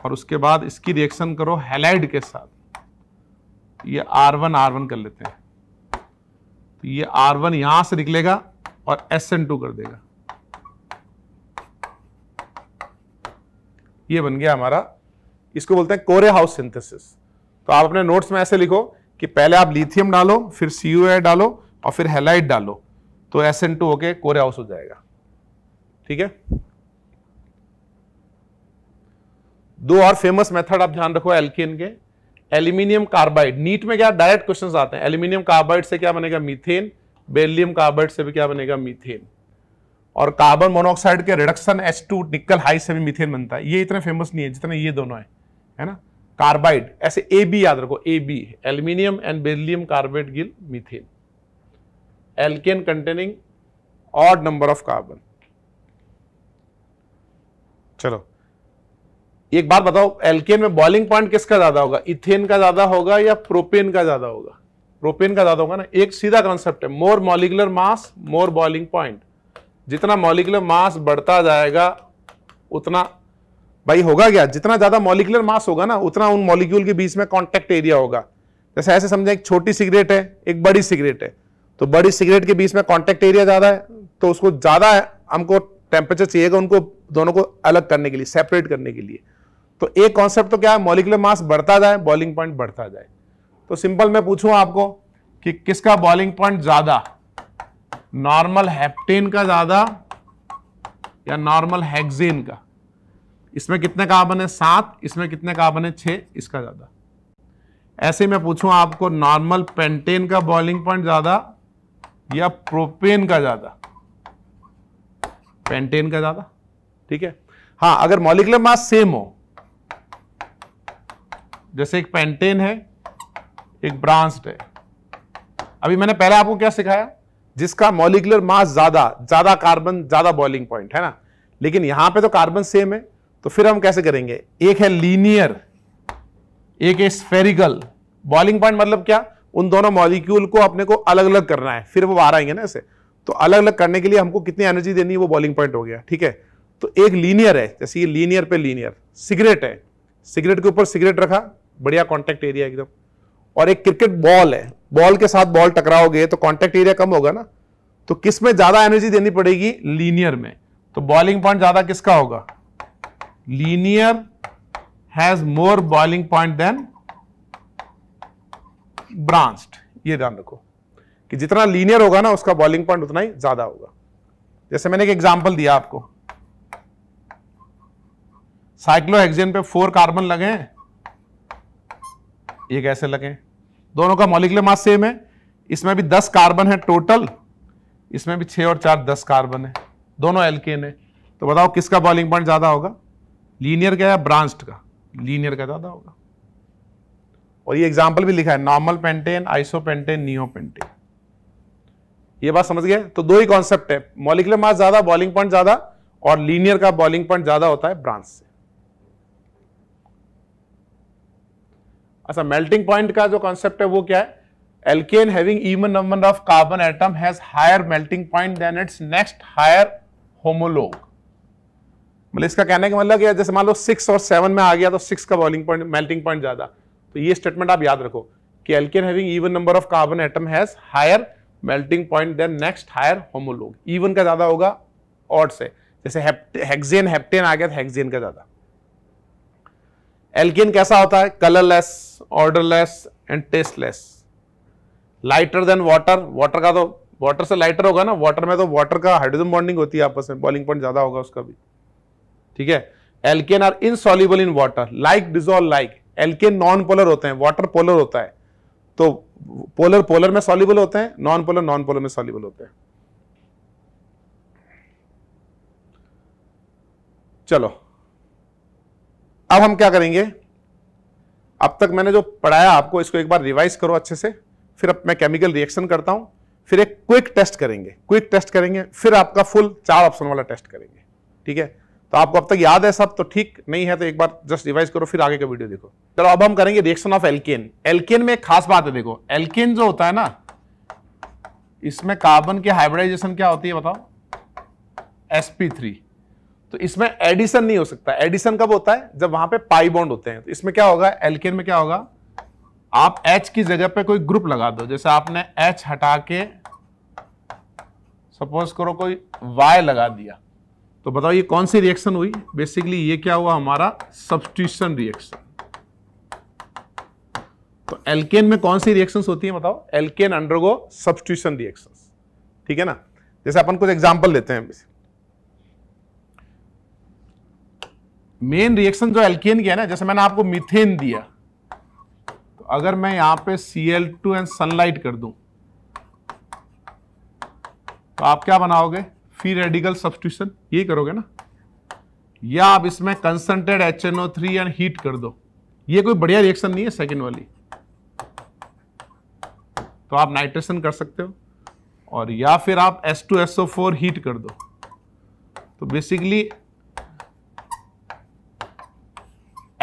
और उसके बाद इसकी रिएक्शन करो हेलाइड के साथ ये R1 R1 कर लेते हैं तो ये R1 यहां से निकलेगा और SN2 कर देगा ये बन गया हमारा इसको बोलते हैं कोरे हाउस सिंथेसिस तो आप अपने नोट्स में ऐसे लिखो कि पहले आप लिथियम डालो फिर सी डालो और फिर हेलाइट डालो तो एस एन टू होके कोरे हाउस हो जाएगा ठीक है दो और फेमस मेथड आप ध्यान रखो एल्किन के एल्यूमिनियम कार्बाइड नीट में क्या डायरेक्ट क्वेश्चन आते हैं एल्यूमिनियम कार्बाइड से क्या बनेगा मीथेन बेरिलियम कार्बाइड से भी क्या बनेगा मीथेन और कार्बन मोनोऑक्साइड के reduction H two nickel high से भी मीथेन बनता है ये इतने फेमस नहीं है जितने ये दोनों है है ना कार्बाइड ऐसे ए बी याद रखो A B aluminium and beryllium carbide give methane alkane containing odd number of carbon चलो एक बात बताओ एल्केन में बॉइलिंग पॉइंट किसका ज्यादा होगा इथेन का ज्यादा होगा या प्रोपेन का ज्यादा होगा प्रोपेन का ज्यादा होगा ना एक सीधा कॉन्सेप्ट है more molecular mass more boiling point जितना मॉलिकुलर मास बढ़ता जाएगा उतना भाई होगा क्या जितना ज्यादा मॉलिकुलर मास होगा ना उतना उन मॉलिक्यूल के बीच में कॉन्टेक्ट एरिया होगा जैसे ऐसे समझें एक छोटी सिगरेट है एक बड़ी सिगरेट है तो बड़ी सिगरेट के बीच में कॉन्टेक्ट एरिया ज्यादा है तो उसको ज्यादा हमको टेम्परेचर चाहिएगा उनको दोनों को अलग करने के लिए सेपरेट करने के लिए तो एक कॉन्सेप्ट तो क्या है मॉलिकुलर मास बढ़ता जाए बॉलिंग पॉइंट बढ़ता जाए तो सिंपल मैं पूछूं आपको कि किसका बॉलिंग पॉइंट ज्यादा नॉर्मल हेप्टेन का ज्यादा या नॉर्मल हेक्सेन का इसमें कितने कार्बन है सात इसमें कितने कार्बन है छह इसका ज़्यादा ऐसे मैं पूछूं आपको नॉर्मल पेंटेन का बॉइलिंग पॉइंट ज़्यादा या प्रोपेन का ज़्यादा पेंटेन का ज़्यादा ठीक है हाँ अगर मॉलिकुलर मास सेम हो जैसे एक पेंटेन है एक ब्रांस्ड है अभी मैंने पहले आपको क्या सिखाया जिसका मोलिकुलर मास ज्यादा ज्यादा कार्बन ज्यादा बॉइलिंग पॉइंट है ना लेकिन यहां पे तो कार्बन सेम है तो फिर हम कैसे करेंगे एक है लीनियर एक है स्फेरिकल बॉइलिंग पॉइंट मतलब क्या उन दोनों मॉलिक्यूल को अपने को अलग अलग करना है फिर वो रहा है ना ऐसे तो अलग अलग करने के लिए हमको कितनी एनर्जी देनी है वो बॉइलिंग पॉइंट हो गया ठीक है तो एक लीनियर है जैसे ये लीनियर पे लीनियर सिगरेट है सिगरेट के ऊपर सिगरेट रखा बढ़िया कॉन्टेक्ट एरिया एकदम और एक क्रिकेट बॉल है बॉल के साथ बॉल टकराओगे तो कॉन्टेक्ट एरिया कम होगा ना तो किस में ज्यादा एनर्जी देनी पड़ेगी लीनियर में तो बॉलिंग पॉइंट ज्यादा किसका होगा linear has more boiling point than branched ये ध्यान रखो कि जितना लीनियर होगा ना उसका बॉलिंग पॉइंट उतना ही ज्यादा होगा जैसे मैंने एक एग्जांपल दिया आपको साइक्लोहेक्सेन पे फोर कार्बन लगे हैं ये कैसे लगे दोनों का मॉलिकुलर मास सेम है इसमें भी दस कार्बन है टोटल इसमें भी छः और चार दस कार्बन है दोनों एल्केन है तो बताओ किसका बॉलिंग पॉइंट ज़्यादा होगा लीनियर का या ब्रांच्ड का लीनियर का ज़्यादा होगा और ये एग्जाम्पल भी लिखा है normal pentane isopentane neopentane ये बात समझ गए तो दो ही कॉन्सेप्ट है मॉलिकुलर मास ज़्यादा बॉलिंग पॉइंट ज़्यादा और लीनियर का बॉलिंग पॉइंट ज़्यादा होता है ब्रांच से अच्छा मेल्टिंग पॉइंट का जो कॉन्सेप्ट है वो क्या है alkane having even number of carbon atom has higher melting point than its next higher homologue मतलब इसका कहने का मतलब क्या जैसे मान लो सिक्स और सेवन में आ गया तो सिक्स का बॉइलिंग पॉइंट मेल्टिंग पॉइंट ज्यादा तो ये स्टेटमेंट आप याद रखो कि alkane having even number of carbon atom has higher melting point than next higher homologue even का ज्यादा होगा ऑड से जैसे हेक्सेन हेप्टेन आ गया तो हेक्सेन का ज्यादा एल्किन कैसा होता है colourless odourless and tasteless lighter than water water का तो वाटर से लाइटर होगा ना वाटर में तो वाटर का हाइड्रोजन बॉन्डिंग होती है आपस में बॉलिंग पॉइंट ज्यादा होगा उसका भी ठीक है alkane are insoluble in water like dissolve like alkane non polar होते हैं वाटर पोलर होता है तो पोलर पोलर में सॉल्यूबल होते हैं नॉन पोलर नॉन पोलर में सॉल्यूबल होते हैं चलो अब हम क्या करेंगे अब तक मैंने जो पढ़ाया आपको इसको एक बार रिवाइज करो अच्छे से फिर अब मैं केमिकल रिएक्शन करता हूं फिर एक क्विक टेस्ट करेंगे क्विक टेस्ट करेंगे फिर आपका फुल चार ऑप्शन वाला टेस्ट करेंगे ठीक है तो आपको अब तक याद है सब तो ठीक नहीं है तो एक बार जस्ट रिवाइज करो फिर आगे का वीडियो देखो चलो अब हम करेंगे रिएक्शन ऑफ एल्केन एल्केन में एक खास बात है देखो एल्केन जो होता है ना इसमें कार्बन के हाइब्रिडाइजेशन क्या होती है बताओ एसपी थ्री तो इसमें एडिशन नहीं हो सकता एडिशन कब होता है जब वहां पे पाई बॉन्ड होते हैं तो इसमें क्या होगा एल्केन में क्या होगा आप एच की जगह पे कोई ग्रुप लगा दो जैसे आपने एच हटा के सपोज करो कोई वाई लगा दिया तो बताओ ये कौन सी रिएक्शन हुई बेसिकली ये क्या हुआ हमारा सब्सटीट्यूशन रिएक्शन तो एल्केन में कौन सी रिएक्शंस होती है बताओ एल्केन अंडरगो सब्सटीट्यूशन रिएक्शंस ठीक है ना जैसे अपन कुछ एग्जांपल लेते हैं मेन रिएक्शन जो एल्केन की है ना जैसे मैंने आपको मिथेन दिया तो अगर मैं यहां पे Cl2 एंड सनलाइट कर दूं तो आप क्या बनाओगे फ्री रेडिकल सब्सटीट्यूशन ये करोगे ना या आप इसमें concentrate H N O three and heat कर दो ये कोई बढ़िया रिएक्शन नहीं है सेकेंड वाली तो आप नाइट्रेशन कर सकते हो और या फिर आप S two S O four heat कर दो तो बेसिकली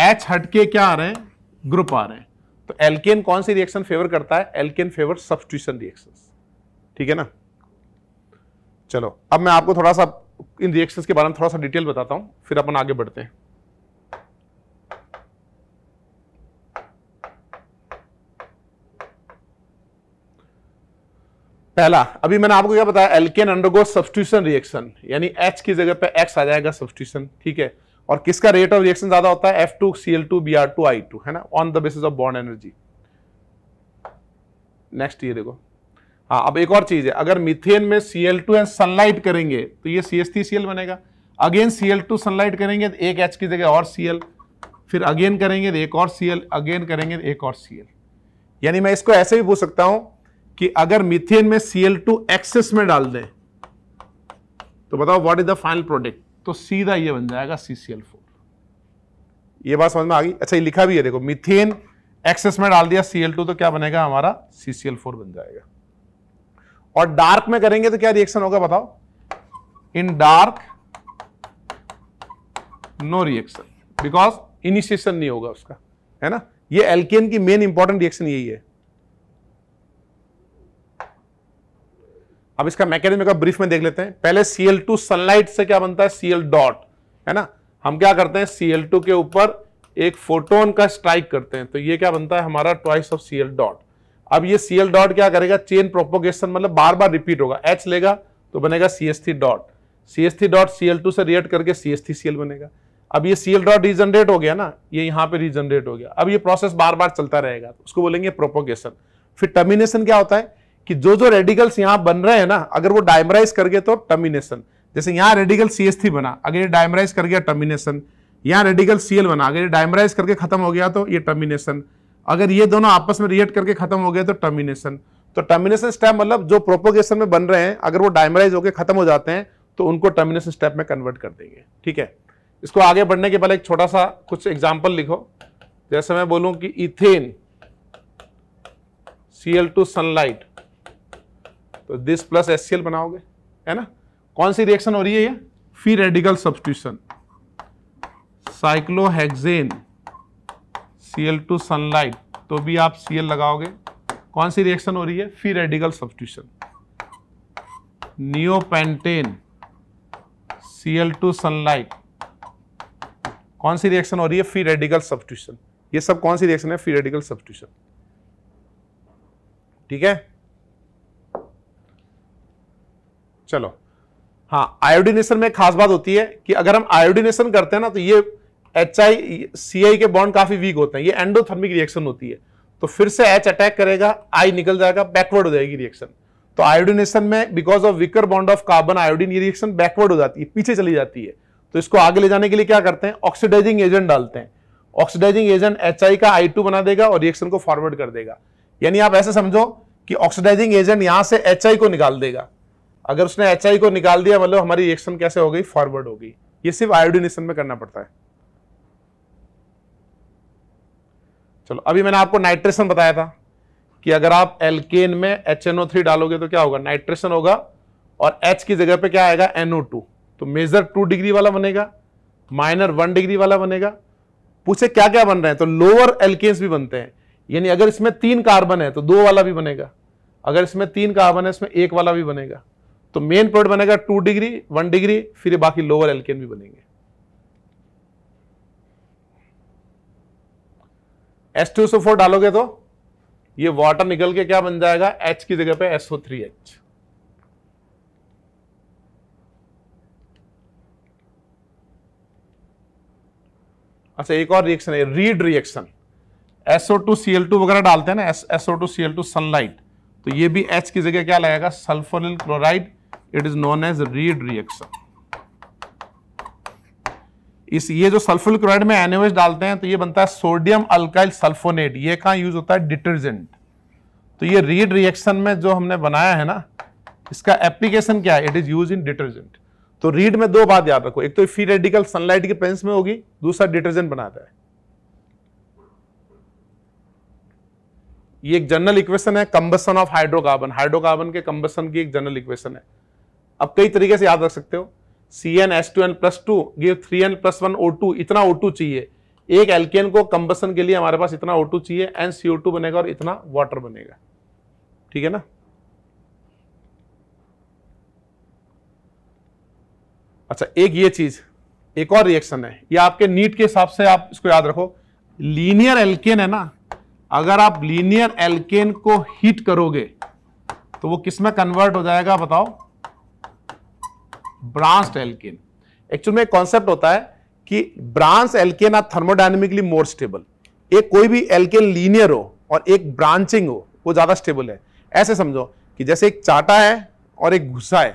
एच हटके क्या आ रहे हैं ग्रुप आ रहे हैं तो एल्केन कौन सी रिएक्शन फेवर करता है एल्केन फेवर सब्सटीट्यूशन रिएक्शन ठीक है ना चलो अब मैं आपको थोड़ा सा इन रिएक्शन के बारे में थोड़ा सा डिटेल बताता हूं फिर अपन आगे बढ़ते हैं पहला अभी मैंने आपको क्या बताया एल्केन अंडरगो सब्सटीट्यूशन रिएक्शन यानी एच की जगह पे एक्स आ जाएगा सब्सटीट्यूशन ठीक है और किसका रेट ऑफ रिएक्शन ज्यादा होता है F two C L two B R two I two है ना on the basis of bond energy next ये देखो हाँ अब एक और चीज है अगर मिथेन में C L two and sunlight करेंगे तो ये C S T C L बनेगा again C L two sunlight करेंगे तो एक एच की जगह और सी एल फिर अगेन करेंगे तो एक और सी एल अगेन करेंगे तो एक और सी एल यानी मैं इसको ऐसे भी पूछ सकता हूं कि अगर मिथेन में सी एल टू एक्सेस में डाल दें तो बताओ what is the final product तो सीधा ये बन जाएगा CCl4 ये बात समझ में आ गई अच्छा ये लिखा भी है देखो मिथेन एक्सेस में डाल दिया Cl2 तो क्या बनेगा हमारा CCl4 बन जाएगा और डार्क में करेंगे तो क्या रिएक्शन होगा बताओ in dark no reaction because initiation नहीं होगा उसका है ना ये एल्केन की मेन इंपॉर्टेंट रिएक्शन यही है अब इसका मैकेनिज्म का ब्रीफ में देख लेते हैं पहले सीएल टू सनलाइट से क्या बनता है सीएल डॉट है ना हम क्या करते हैं सीएल टू के ऊपर एक फोटोन का स्ट्राइक करते हैं तो ये क्या बनता है हमारा ट्वाइस ऑफ सीएल डॉट अब ये सीएल डॉट क्या करेगा चेन प्रोपोगेशन मतलब बार बार रिपीट होगा एच लेगा तो बनेगा C S three dot C S three dot C two से रिएक्ट करके सी एस थ्री सी बनेगा अब ये सी एल डॉट रिजनरेट हो गया ना ये यहाँ पे रिजनरेट हो गया अब ये प्रोसेस बार बार चलता रहेगा उसको बोलेंगे प्रोपोगेशन फिर टर्मिनेशन क्या होता है कि जो जो रेडिकल्स यहां बन रहे हैं ना अगर वो डायमराइज कर गए तो टर्मिनेशन जैसे यहां रेडिकल सी एस थ्री बना अगर ये डायमराइज कर गया टर्मिनेशन यहां रेडिकल सी एल बना अगर ये डायमराइज करके खत्म हो गया तो ये टर्मिनेशन अगर ये दोनों आपस में रिएक्ट करके खत्म हो गया तो टर्मिनेशन तो टर्मिनेशन स्टेप मतलब जो प्रोपोगेशन में बन रहे हैं अगर वो डायमराइज होकर खत्म हो जाते हैं तो उनको टर्मिनेशन स्टेप में कन्वर्ट कर देंगे ठीक है इसको आगे बढ़ने के पहले एक छोटा सा कुछ एग्जाम्पल लिखो जैसे मैं बोलूं कि इथेन सीएल टू सनलाइट तो दिस प्लस एस बनाओगे है ना कौन सी रिएक्शन हो रही है ये free radical substitution cyclohexane L two sunlight तो भी आप सीएल लगाओगे कौन सी रिएक्शन हो रही है free radical substitution neopentane CL two sunlight कौन सी रिएक्शन हो रही है फ्री रेडिकल सब्सटीट्यूशन ये सब कौन सी रिएक्शन है फ्री रेडिकल सब्सटीट्यूशन ठीक है चलो हाँ आयोडीनेशन में खास बात होती है कि अगर हम आयोडीनेशन करते हैं ना तो ये एच आई सी आई के बॉन्ड काफी वीक होते हैं ये एंडोथर्मिक रिएक्शन होती है तो फिर से एच अटैक करेगा आई निकल जाएगा बैकवर्ड हो जाएगी रिएक्शन तो आयोडीनेशन में because of weaker bond of carbon iodine ये रिएक्शन बैकवर्ड हो जाती है पीछे चली जाती है तो इसको आगे ले जाने के लिए क्या करते हैं ऑक्सीडाइजिंग एजेंट डालते हैं ऑक्सीडाइजिंग एजेंट एच का आई बना देगा और रिएक्शन को फॉरवर्ड कर देगा यानी आप ऐसे समझो कि ऑक्सीडाइजिंग एजेंट यहां से एच को निकाल देगा अगर उसने एच को निकाल दिया मतलब हमारी रिएक्शन कैसे हो गई फॉरवर्ड हो गई ये सिर्फ आयोडिनेशन में करना पड़ता है चलो अभी मैंने आपको नाइट्रेशन बताया था कि अगर आप एल्केन में एच डालोगे तो क्या होगा नाइट्रेशन होगा और एच की जगह पे क्या आएगा एनओ तो मेजर टू डिग्री वाला बनेगा माइनर वन डिग्री वाला बनेगा पूछे क्या क्या बन रहे हैं तो लोअर एल्केन्स भी बनते हैं यानी अगर इसमें तीन कार्बन है तो दो वाला भी बनेगा अगर इसमें तीन कार्बन है इसमें एक वाला भी बनेगा तो मेन प्लॉट बनेगा टू डिग्री वन डिग्री फिर बाकी लोअर एल्केन भी बनेंगे एस टू सो फोर डालोगे तो ये वाटर निकल के क्या बन जाएगा एच की जगह पे एसओ थ्री एच अच्छा एक और रिएक्शन है Reed reaction SO two two वगैरह डालते हैं ना एसओ टू टू सनलाइट तो ये भी H की जगह क्या लगेगा sulphonyl chloride it is known as Reed reaction इस ये जो सल्फुल क्लोराइड में एनओएच डालते हैं तो ये बनता है सोडियम अल्काइल सल्फोनेट ये कहा यूज होता है डिटर्जेंट तो ये रीड रिएक्शन में जो हमने बनाया है ना इसका एप्लीकेशन क्या है it is use in detergent तो रीड में दो बात याद रखो एक तो फी रेडिकल सनलाइट के पेंस में होगी दूसरा डिटर्जेंट बनाता है ये एक जनरल इक्वेशन है कंबसन ऑफ हाइड्रोकार्बन हाइड्रोकार्बन के कंबसन की एक जनरल इक्वेशन है अब कई तरीके से याद रख सकते हो C N S two N plus two give three N plus one O two इतना ओ टू चाहिए एक एल्केन को कंबसन के लिए हमारे पास इतना ओ टू चाहिए एन सी ओ टू बनेगा और इतना वाटर बनेगा ठीक है ना अच्छा एक ये चीज एक और रिएक्शन है ये आपके नीट के हिसाब से आप इसको याद रखो लीनियर एल्केन है ना अगर आप लीनियर एल्केन को हीट करोगे तो वो किसमें कन्वर्ट हो जाएगा बताओ ब्रांस एल्केन एक्चुअल में एक कॉन्सेप्ट होता है कि branched alkane are thermodynamically more stable एक कोई भी एल्केन लीनियर हो और एक ब्रांचिंग हो वो ज्यादा स्टेबल है ऐसे समझो कि जैसे एक चाटा है और एक घुसा है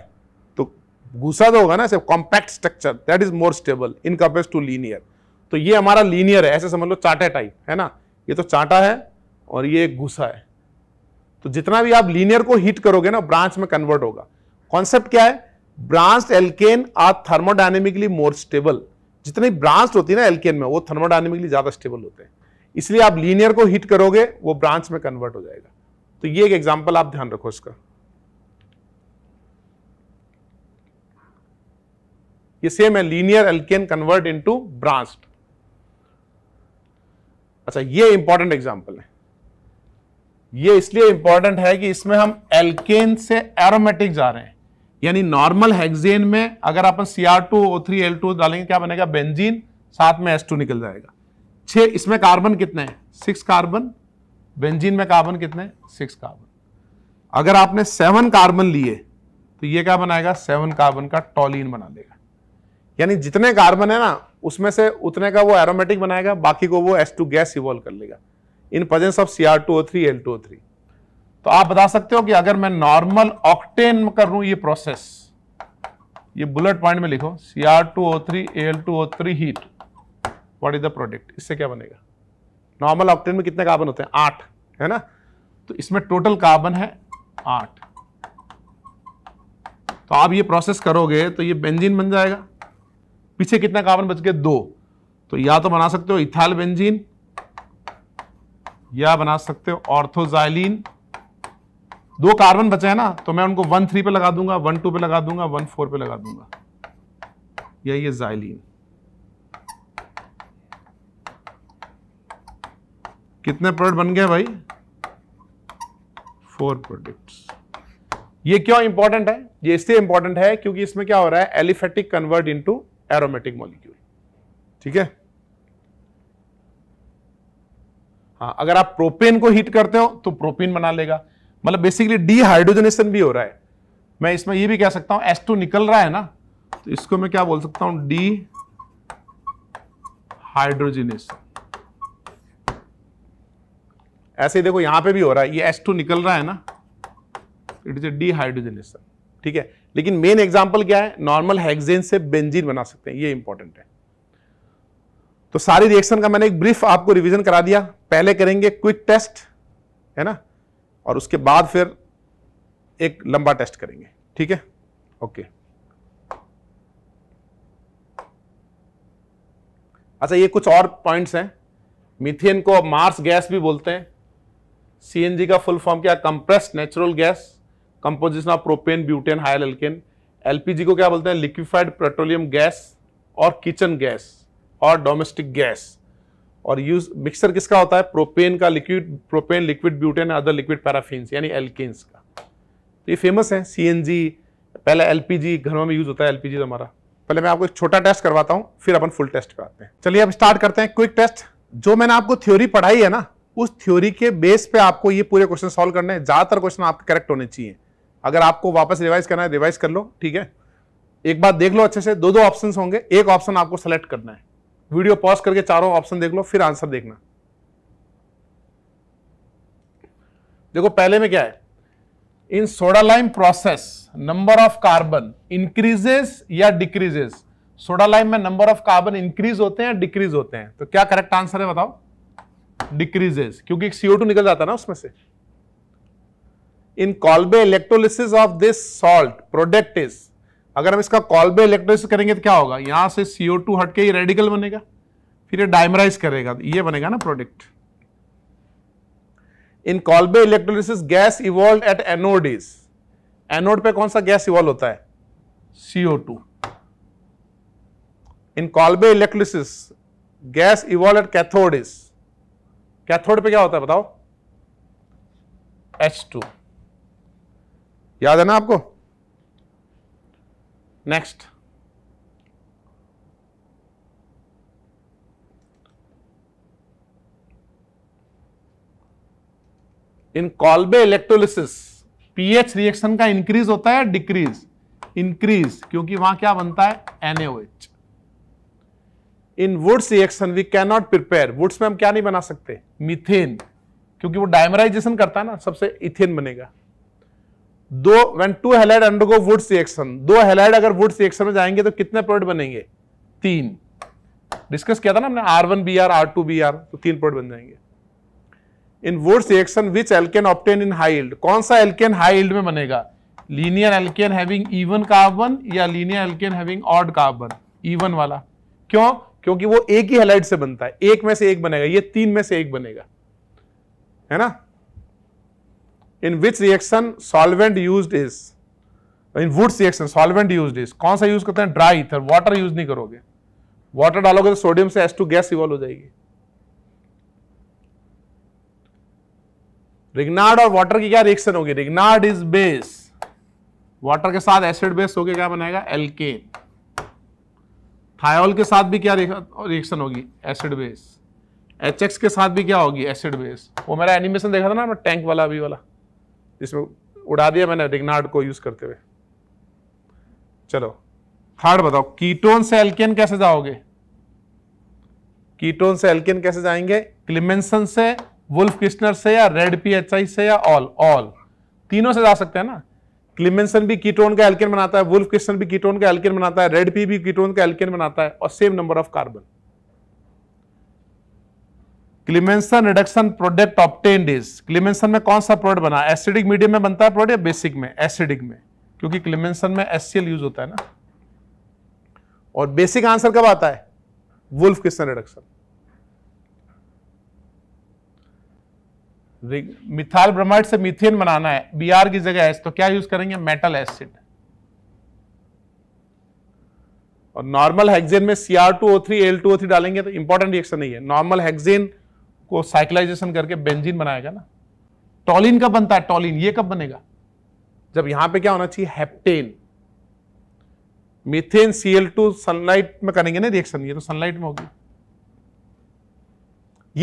तो घुसा तो होगा ना ऐसे compact structure that is more stable in compare to linear तो ये हमारा लीनियर है ऐसे समझ लो चाटा टाइप है ना ये तो चाटा है और ये एक घुसा है तो जितना भी आप लीनियर को हीट करोगे ना ब्रांच में कन्वर्ट होगा कॉन्सेप्ट क्या है branch alkane are thermodynamically more stable जितनी ब्रांच होती है ना एल्केन में वो थर्मोडाइनमिकली ज्यादा स्टेबल होते हैं इसलिए आप लीनियर को हिट करोगे वो ब्रांच में कन्वर्ट हो जाएगा तो ये एक एग्जाम्पल आप ध्यान रखो इसका ये सेम है linear alkane convert into branch अच्छा ये इंपॉर्टेंट एग्जाम्पल है ये इसलिए इंपॉर्टेंट है कि इसमें हम एल्केन से एरोमेटिक जा रहे हैं यानी नॉर्मल हेक्सेन में अगर अपन C R two O three L two डालेंगे क्या बनेगा बेंजीन साथ में एस टू निकल जाएगा छह इसमें कार्बन कितने हैं सिक्स कार्बन बेंजीन में कार्बन कितने सिक्स कार्बन अगर आपने सेवन कार्बन लिए तो ये क्या बनाएगा सेवन कार्बन का टॉलिन बना देगा यानी जितने कार्बन है ना उसमें से उतने का वो एरोमेटिक बनाएगा बाकी को वो एस टू गैस इवॉल्व कर लेगा in presence of C R two O three L two O three तो आप बता सकते हो कि अगर मैं नॉर्मल ऑक्टेन कर रू ये प्रोसेस ये बुलेट पॉइंट में लिखो C R two O three L two O three heat what is the product इससे क्या बनेगा नॉर्मल ऑक्टेन में कितने कार्बन होते हैं आठ है ना तो इसमें टोटल कार्बन है आठ तो आप ये प्रोसेस करोगे तो ये बेंजीन बन जाएगा पीछे कितना कार्बन बच गए दो तो या तो बना सकते हो इथाल बेंजीन या बना सकते हो ऑर्थोजाइलिन दो कार्बन बचे हैं ना तो मैं उनको वन थ्री पे लगा दूंगा वन टू पे लगा दूंगा वन फोर पे लगा दूंगा या ये जाइलिन कितने प्रोडक्ट बन गए भाई फोर प्रोडक्ट्स ये क्यों इंपॉर्टेंट है ये इसलिए इंपॉर्टेंट है क्योंकि इसमें क्या हो रहा है aliphatic convert into aromatic molecule ठीक है हाँ अगर आप प्रोपेन को हीट करते हो तो प्रोपेन बना लेगा मतलब बेसिकली डीहाइड्रोजनेशन भी हो रहा है मैं इसमें ये भी कह सकता हूं एस टू निकल रहा है ना तो इसको मैं क्या बोल सकता हूं डी हाइड्रोजनेशन ऐसे देखो यहां पे भी हो रहा है ये टू निकल रहा है ना इट इज ए डिहाइड्रोजनेशन ठीक है लेकिन मेन एग्जांपल क्या है नॉर्मल हेक्सेन से बेंजीन बना सकते हैं ये इंपॉर्टेंट है तो सारी रिएक्शन का मैंने एक ब्रीफ आपको रिवीजन करा दिया पहले करेंगे क्विक टेस्ट है ना और उसके बाद फिर एक लंबा टेस्ट करेंगे ठीक है ओके अच्छा ये कुछ और पॉइंट्स हैं मीथेन को मार्स गैस भी बोलते हैं सीएनजी का फुल फॉर्म क्या compressed natural gas composition of propane butane higher alkane LPG को क्या बोलते हैं लिक्विफाइड पेट्रोलियम गैस और किचन गैस और डोमेस्टिक गैस और यूज मिक्सर किसका होता है प्रोपेन का liquid propane liquid butane other liquid paraffin यानी एल्किन्स का तो ये फेमस है सी पहले एल घरों में यूज होता है एल तो हमारा पहले मैं आपको एक छोटा टेस्ट करवाता हूँ फिर अपन फुल टेस्ट कराते हैं चलिए अब स्टार्ट करते हैं क्विक टेस्ट जो मैंने आपको थ्योरी पढ़ाई है ना उस थ्योरी के बेस पे आपको ये पूरे क्वेश्चन सॉल्व करने हैं ज़्यादातर क्वेश्चन आपके करेक्ट होने चाहिए अगर आपको वापस रिवाइज करना है रिवाइज कर लो ठीक है एक बार देख लो अच्छे से दो दो ऑप्शन होंगे एक ऑप्शन आपको सेलेक्ट करना है वीडियो पॉज करके चारों ऑप्शन देख लो फिर आंसर देखना देखो पहले में क्या है in soda lime process number of carbon increases या डिक्रीजेस सोडा लाइम में नंबर ऑफ कार्बन इंक्रीज होते हैं या डिक्रीज होते हैं तो क्या करेक्ट आंसर है बताओ डिक्रीजेस क्योंकि सीओ टू निकल जाता है ना उसमें से in Kolbe electrolysis of this salt product is अगर हम इसका कॉलबे इलेक्ट्रोसिस करेंगे तो क्या होगा यहां से सीओ टू हटके ये रेडिकल बनेगा फिर ये डायमराइज करेगा ये बनेगा ना product in Kolbe electrolysis gas evolve at anode is anode पे कौन सा गैस इवॉल्व होता है CO two in Kolbe electrolysis gas evolve at cathode is cathode पे क्या होता है बताओ H2 याद है ना आपको Next, इन कॉल्बे इलेक्ट्रोलिसिस पीएच रिएक्शन का इंक्रीज होता है डिक्रीज इंक्रीज क्योंकि वहां क्या बनता है NH in Wurtz reaction we can not prepare woods में हम क्या नहीं बना सकते मिथेन क्योंकि वो डायमराइजेशन करता है ना सबसे इथेन बनेगा दो when two halide undergo Wurtz reaction दो हेलाइड अगर वुड्स रिएक्शन में जाएंगे तो कितने प्रोडक्ट बनेंगे तीन डिस्कस किया था ना हमने R one B R R two B R तो तीन प्रोडक्ट बन जाएंगे in Wurtz reaction which alkane obtained in high yield कौन सा एल्केन हाई इल्ड में बनेगा linear alkane having even carbon या linear alkane having odd carbon even वाला क्यों क्योंकि वो एक ही हेलाइड से बनता है एक में से एक बनेगा ये तीन में से एक बनेगा है ना in which reaction solvent use is in Wurtz reaction solvent use is कौन सा यूज करते हैं ड्राई थर वाटर यूज नहीं करोगे वाटर डालोगे तो सोडियम से एस टू गैस इवॉल्व हो जाएगी रिग्नार्ड और वाटर की क्या रिएक्शन होगी रिग्नार्ड इज बेस वाटर के साथ एसिड बेस होके क्या बनाएगा एल्केन थायोल के साथ भी क्या रिएक्शन होगी एसिड बेस एच के साथ भी क्या होगी एसिड बेस वो मेरा एनिमेशन देखा था ना टैंक वाला अभी वाला जिसमें उड़ा दिया मैंने रिग्नार्ड को यूज करते हुए चलो हार्ड बताओ कीटोन से एल्केन कैसे जाओगे कीटोन से एल्केन कैसे जाएंगे क्लिमेंसन से वुल्फ किस्टनर से या रेड पीएचआई से या ऑल ऑल तीनों से जा सकते हैं ना क्लिमेंसन भी कीटोन का एल्केन बनाता है वुल्फ किस्टनर भी कीटोन का एल्केन बनाता है रेड पी भी कीटोन का एल्केन बनाता है और same number of carbon Clemmensen reduction product obtained is Clemmensen में कौन सा प्रोडक्ट बना एसिडिक मीडियम में बनता है प्रोडक्ट या बेसिक में एसिडिक में क्योंकि क्लिमेंसन में एस यूज होता है ना और बेसिक आंसर कब आता है वुल्फ क्रिस्टन रिडक्शन मिथाल ब्रह्माइड से मिथेन बनाना है बी आर की जगह एस तो क्या यूज करेंगे मेटल एसिड और नॉर्मल हेक्जेन में CR two O three L two O three डालेंगे तो इंपॉर्टेंट रिएक्शन नहीं है नॉर्मल हेक्जेन को साइक्लाइजेशन करके बेंजीन बनाएगा ना टॉलिन कब बनता है टॉलिन ये कब बनेगा जब यहां पे क्या होना चाहिए heptane methane CL two sunlight में करेंगे ना रिएक्शन ये तो सनलाइट में होगी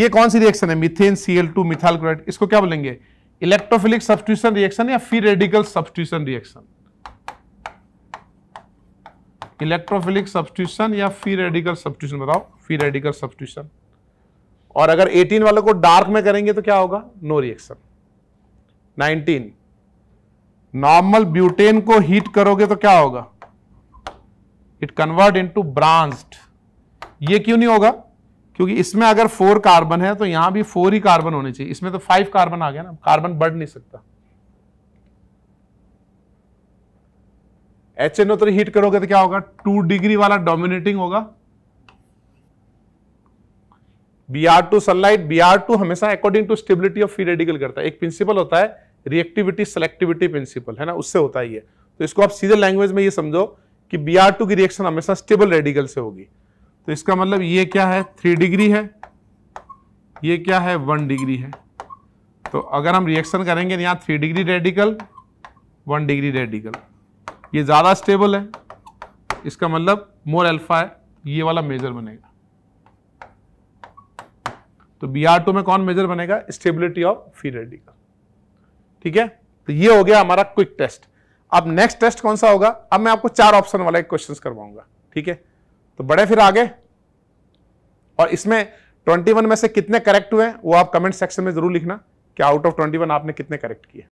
ये कौन सी रिएक्शन है methane CL two methyl chloride इसको क्या बोलेंगे इलेक्ट्रोफिलिक सब्सटीट्यूशन रिएक्शन या free radical substitution reaction electrophilic substitution या फ्री रेडिकल सब्सटीट्यूशन बताओ फ्री रेडिकल सब्सटीट्यूशन और अगर 18 वालों को डार्क में करेंगे तो क्या होगा नो रिएक्शन 19 नॉर्मल ब्यूटेन को हीट करोगे तो क्या होगा इट कन्वर्ट इनटू ब्रांस्ड ये क्यों नहीं होगा क्योंकि इसमें अगर फोर कार्बन है तो यहां भी फोर ही कार्बन होने चाहिए इसमें तो फाइव कार्बन आ गया ना कार्बन बढ़ नहीं सकता एच एन ओ तो हीट करोगे तो क्या होगा टू डिग्री वाला डोमिनेटिंग होगा B R two sunlight B R two हमेशा according to stability of free radical करता है एक प्रिंसिपल होता है रिएक्टिविटी सेलेक्टिविटी प्रिंसिपल है ना उससे होता ही है तो इसको आप सीधे लैंग्वेज में ये समझो कि बी आर टू की रिएक्शन हमेशा स्टेबल रेडिकल से होगी तो इसका मतलब ये क्या है थ्री डिग्री है ये क्या है वन डिग्री है तो अगर हम रिएक्शन करेंगे यहाँ three degree radical one degree radical ये ज़्यादा स्टेबल है इसका मतलब मोर अल्फा है ये वाला मेजर बनेगा तो बी आर टू में कौन मेजर बनेगा स्टेबिलिटी ऑफ फ्री रेडिकल ठीक है तो ये हो गया हमारा क्विक टेस्ट अब नेक्स्ट टेस्ट कौन सा होगा अब मैं आपको चार ऑप्शन वाला एक क्वेश्चन करवाऊंगा ठीक है तो बड़े फिर आगे और इसमें वन में से कितने करेक्ट हुए वो आप कमेंट सेक्शन में जरूर लिखना कि आउट ऑफ वन आपने कितने करेक्ट किए